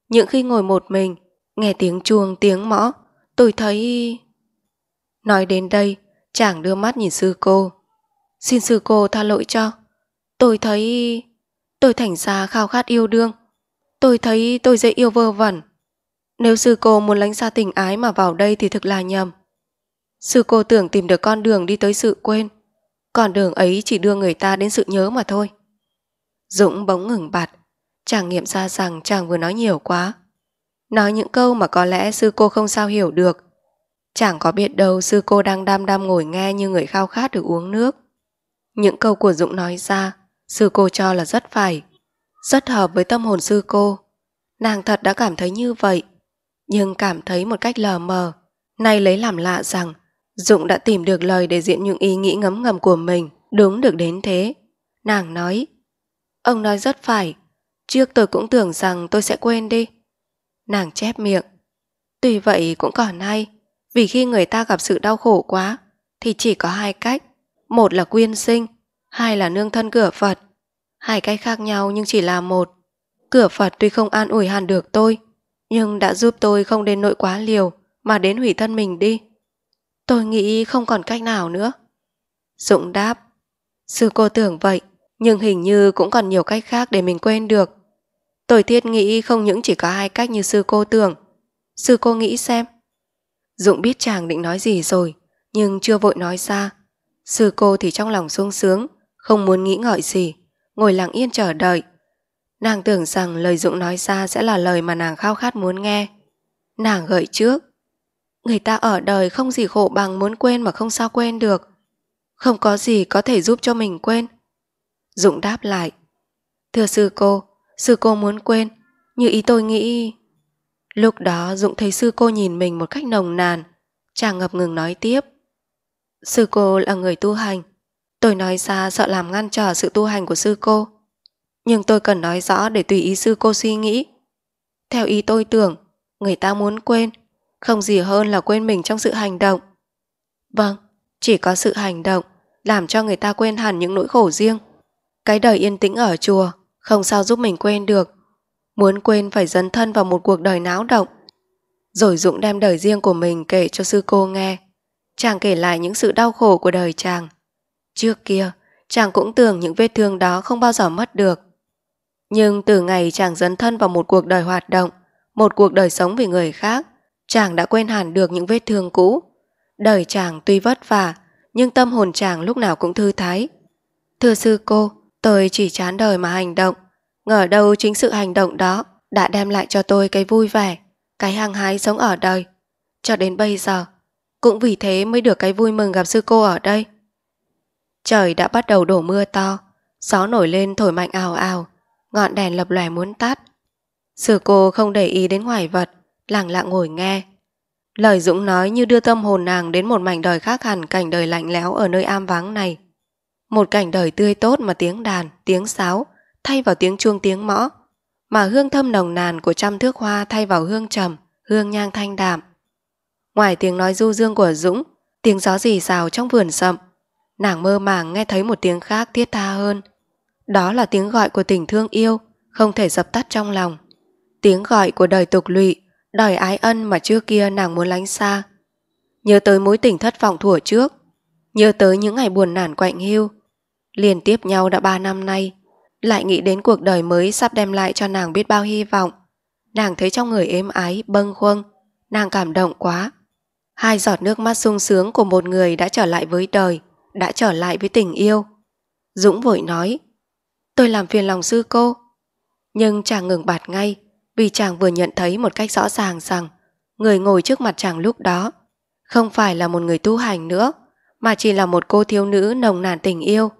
những khi ngồi một mình, nghe tiếng chuông, tiếng mõ, tôi thấy... Nói đến đây, chàng đưa mắt nhìn sư cô. Xin sư cô tha lỗi cho. Tôi thấy... Tôi thành ra khao khát yêu đương. Tôi thấy tôi dễ yêu vơ vẩn. Nếu sư cô muốn lánh xa tình ái mà vào đây thì thực là nhầm. Sư cô tưởng tìm được con đường đi tới sự quên, còn đường ấy chỉ đưa người ta đến sự nhớ mà thôi. Dũng bỗng ngừng bạt, chàng nghiệm ra rằng chàng vừa nói nhiều quá. Nói những câu mà có lẽ sư cô không sao hiểu được. chàng có biết đâu sư cô đang đam đam ngồi nghe như người khao khát được uống nước. Những câu của Dũng nói ra, sư cô cho là rất phải. Rất hợp với tâm hồn sư cô. Nàng thật đã cảm thấy như vậy nhưng cảm thấy một cách lờ mờ. Nay lấy làm lạ rằng Dũng đã tìm được lời để diễn những ý nghĩ ngấm ngầm của mình, đúng được đến thế. Nàng nói, ông nói rất phải, trước tôi cũng tưởng rằng tôi sẽ quên đi. Nàng chép miệng, tuy vậy cũng còn hay, vì khi người ta gặp sự đau khổ quá, thì chỉ có hai cách, một là quyên sinh, hai là nương thân cửa Phật. Hai cách khác nhau nhưng chỉ là một. Cửa Phật tuy không an ủi hẳn được tôi, nhưng đã giúp tôi không đến nỗi quá liều mà đến hủy thân mình đi. Tôi nghĩ không còn cách nào nữa. Dũng đáp, sư cô tưởng vậy, nhưng hình như cũng còn nhiều cách khác để mình quên được. Tôi thiết nghĩ không những chỉ có hai cách như sư cô tưởng. Sư cô nghĩ xem. Dũng biết chàng định nói gì rồi, nhưng chưa vội nói ra. Sư cô thì trong lòng sung sướng, không muốn nghĩ ngợi gì, ngồi lặng yên chờ đợi, Nàng tưởng rằng lời dụng nói ra sẽ là lời mà nàng khao khát muốn nghe. Nàng gợi trước. Người ta ở đời không gì khổ bằng muốn quên mà không sao quên được. Không có gì có thể giúp cho mình quên. Dũng đáp lại. Thưa sư cô, sư cô muốn quên. Như ý tôi nghĩ... Lúc đó Dũng thấy sư cô nhìn mình một cách nồng nàn. Chàng ngập ngừng nói tiếp. Sư cô là người tu hành. Tôi nói ra sợ làm ngăn trở sự tu hành của sư cô nhưng tôi cần nói rõ để tùy ý sư cô suy nghĩ. Theo ý tôi tưởng, người ta muốn quên, không gì hơn là quên mình trong sự hành động. Vâng, chỉ có sự hành động làm cho người ta quên hẳn những nỗi khổ riêng. Cái đời yên tĩnh ở chùa không sao giúp mình quên được. Muốn quên phải dấn thân vào một cuộc đời náo động. Rồi Dũng đem đời riêng của mình kể cho sư cô nghe. Chàng kể lại những sự đau khổ của đời chàng. Trước kia, chàng cũng tưởng những vết thương đó không bao giờ mất được. Nhưng từ ngày chàng dấn thân vào một cuộc đời hoạt động, một cuộc đời sống vì người khác, chàng đã quên hẳn được những vết thương cũ. Đời chàng tuy vất vả, nhưng tâm hồn chàng lúc nào cũng thư thái. Thưa sư cô, tôi chỉ chán đời mà hành động. Ngờ đâu chính sự hành động đó đã đem lại cho tôi cái vui vẻ, cái hăng hái sống ở đời. Cho đến bây giờ, cũng vì thế mới được cái vui mừng gặp sư cô ở đây. Trời đã bắt đầu đổ mưa to, gió nổi lên thổi mạnh ào ào, ngọn đèn lập lòe muốn tắt. Sư cô không để ý đến ngoài vật, lặng lặng ngồi nghe. Lời Dũng nói như đưa tâm hồn nàng đến một mảnh đời khác hẳn cảnh đời lạnh lẽo ở nơi am vắng này. Một cảnh đời tươi tốt mà tiếng đàn, tiếng sáo thay vào tiếng chuông tiếng mõ, mà hương thơm nồng nàn của trăm thước hoa thay vào hương trầm, hương nhang thanh đạm. Ngoài tiếng nói du dương của Dũng, tiếng gió rì rào trong vườn sậm, nàng mơ màng nghe thấy một tiếng khác thiết tha hơn, đó là tiếng gọi của tình thương yêu, không thể dập tắt trong lòng. Tiếng gọi của đời tục lụy, đòi ái ân mà trước kia nàng muốn lánh xa. Nhớ tới mối tình thất vọng thủa trước, nhớ tới những ngày buồn nản quạnh hiu. Liên tiếp nhau đã ba năm nay, lại nghĩ đến cuộc đời mới sắp đem lại cho nàng biết bao hy vọng. Nàng thấy trong người êm ái, bâng khuâng, nàng cảm động quá. Hai giọt nước mắt sung sướng của một người đã trở lại với đời, đã trở lại với tình yêu. Dũng vội nói, tôi làm phiền lòng sư cô. Nhưng chàng ngừng bạt ngay vì chàng vừa nhận thấy một cách rõ ràng rằng người ngồi trước mặt chàng lúc đó không phải là một người tu hành nữa mà chỉ là một cô thiếu nữ nồng nàn tình yêu.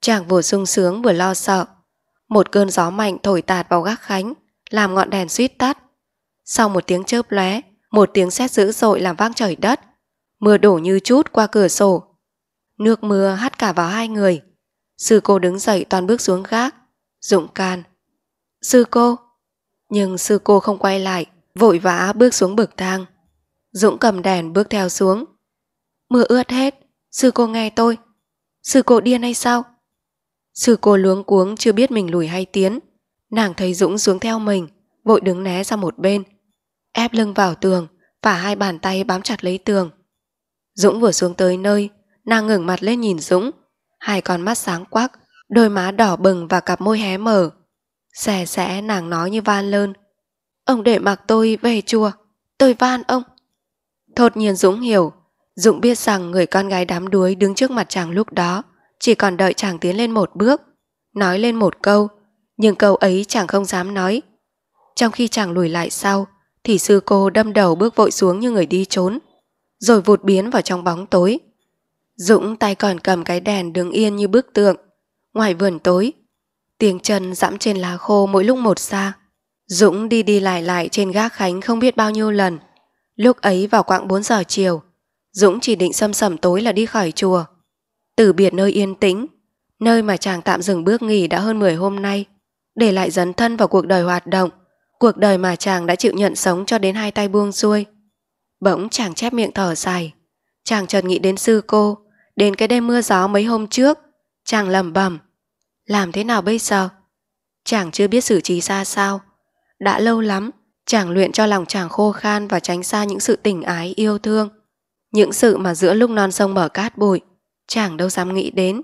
Chàng vừa sung sướng vừa lo sợ. Một cơn gió mạnh thổi tạt vào gác khánh làm ngọn đèn suýt tắt. Sau một tiếng chớp lóe, một tiếng sét dữ dội làm vang trời đất. Mưa đổ như chút qua cửa sổ. Nước mưa hắt cả vào hai người Sư cô đứng dậy toàn bước xuống gác, Dũng can. Sư cô! Nhưng sư cô không quay lại, vội vã bước xuống bậc thang. Dũng cầm đèn bước theo xuống. Mưa ướt hết, sư cô nghe tôi. Sư cô điên hay sao? Sư cô luống cuống chưa biết mình lùi hay tiến. Nàng thấy Dũng xuống theo mình, vội đứng né ra một bên. Ép lưng vào tường và hai bàn tay bám chặt lấy tường. Dũng vừa xuống tới nơi, nàng ngẩng mặt lên nhìn Dũng hai con mắt sáng quắc, đôi má đỏ bừng và cặp môi hé mở. Xè xẻ nàng nói như van lơn. Ông để mặc tôi về chùa, tôi van ông. Thột nhiên Dũng hiểu, Dũng biết rằng người con gái đám đuối đứng trước mặt chàng lúc đó, chỉ còn đợi chàng tiến lên một bước, nói lên một câu, nhưng câu ấy chàng không dám nói. Trong khi chàng lùi lại sau, thì sư cô đâm đầu bước vội xuống như người đi trốn, rồi vụt biến vào trong bóng tối. Dũng tay còn cầm cái đèn đứng yên như bức tượng. Ngoài vườn tối, tiếng chân dẫm trên lá khô mỗi lúc một xa. Dũng đi đi lại lại trên gác Khánh không biết bao nhiêu lần. Lúc ấy vào khoảng 4 giờ chiều, Dũng chỉ định xâm sẩm tối là đi khỏi chùa. Từ biệt nơi yên tĩnh, nơi mà chàng tạm dừng bước nghỉ đã hơn 10 hôm nay, để lại dấn thân vào cuộc đời hoạt động, cuộc đời mà chàng đã chịu nhận sống cho đến hai tay buông xuôi. Bỗng chàng chép miệng thở dài, chàng chợt nghĩ đến sư cô, đến cái đêm mưa gió mấy hôm trước, chàng lầm bầm. Làm thế nào bây giờ? Chàng chưa biết xử trí ra sao. Đã lâu lắm, chàng luyện cho lòng chàng khô khan và tránh xa những sự tình ái yêu thương. Những sự mà giữa lúc non sông mở cát bụi, chàng đâu dám nghĩ đến.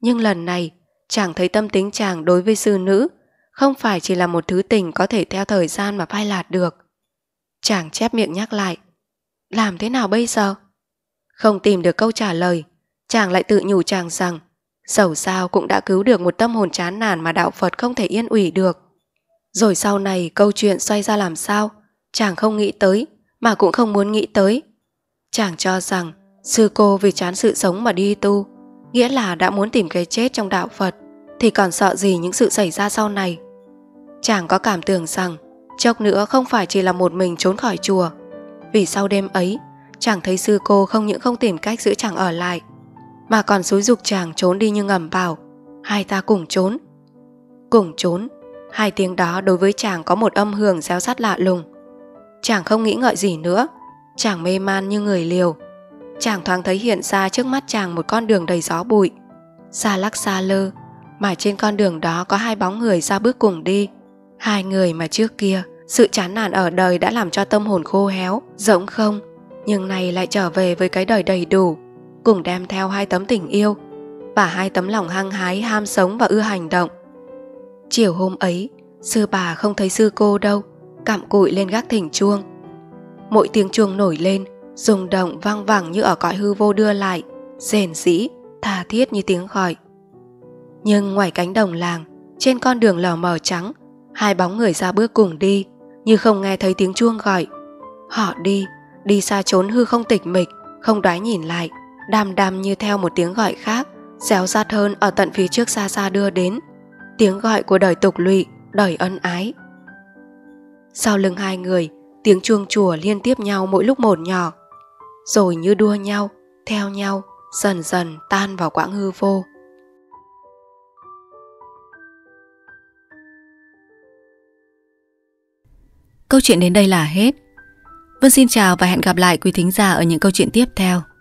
Nhưng lần này, chàng thấy tâm tính chàng đối với sư nữ không phải chỉ là một thứ tình có thể theo thời gian mà phai lạt được. Chàng chép miệng nhắc lại, làm thế nào bây giờ? Không tìm được câu trả lời, chàng lại tự nhủ chàng rằng dẫu sao cũng đã cứu được một tâm hồn chán nản mà đạo Phật không thể yên ủy được. Rồi sau này câu chuyện xoay ra làm sao, chàng không nghĩ tới mà cũng không muốn nghĩ tới. Chàng cho rằng sư cô vì chán sự sống mà đi tu, nghĩa là đã muốn tìm cái chết trong đạo Phật thì còn sợ gì những sự xảy ra sau này. Chàng có cảm tưởng rằng chốc nữa không phải chỉ là một mình trốn khỏi chùa, vì sau đêm ấy chàng thấy sư cô không những không tìm cách giữ chàng ở lại mà còn xúi dục chàng trốn đi như ngầm vào. Hai ta cùng trốn. Cùng trốn, hai tiếng đó đối với chàng có một âm hưởng réo rắt lạ lùng. Chàng không nghĩ ngợi gì nữa, chàng mê man như người liều. Chàng thoáng thấy hiện ra trước mắt chàng một con đường đầy gió bụi, xa lắc xa lơ, mà trên con đường đó có hai bóng người ra bước cùng đi. Hai người mà trước kia, sự chán nản ở đời đã làm cho tâm hồn khô héo, rỗng không, nhưng này lại trở về với cái đời đầy đủ, cùng đem theo hai tấm tình yêu và hai tấm lòng hăng hái ham sống và ưa hành động. Chiều hôm ấy, sư bà không thấy sư cô đâu, cạm cụi lên gác thỉnh chuông. Mỗi tiếng chuông nổi lên, rung động vang vẳng như ở cõi hư vô đưa lại, rền rĩ, tha thiết như tiếng gọi. Nhưng ngoài cánh đồng làng, trên con đường lờ mờ trắng, hai bóng người ra bước cùng đi, như không nghe thấy tiếng chuông gọi. Họ đi, đi xa trốn hư không tịch mịch, không đoái nhìn lại – Đàm đàm như theo một tiếng gọi khác Xéo sát hơn ở tận phía trước xa xa đưa đến Tiếng gọi của đời tục lụy Đời ân ái Sau lưng hai người Tiếng chuông chùa liên tiếp nhau mỗi lúc một nhỏ Rồi như đua nhau Theo nhau Dần dần tan vào quãng hư vô Câu chuyện đến đây là hết Vân xin chào và hẹn gặp lại quý thính giả ở những câu chuyện tiếp theo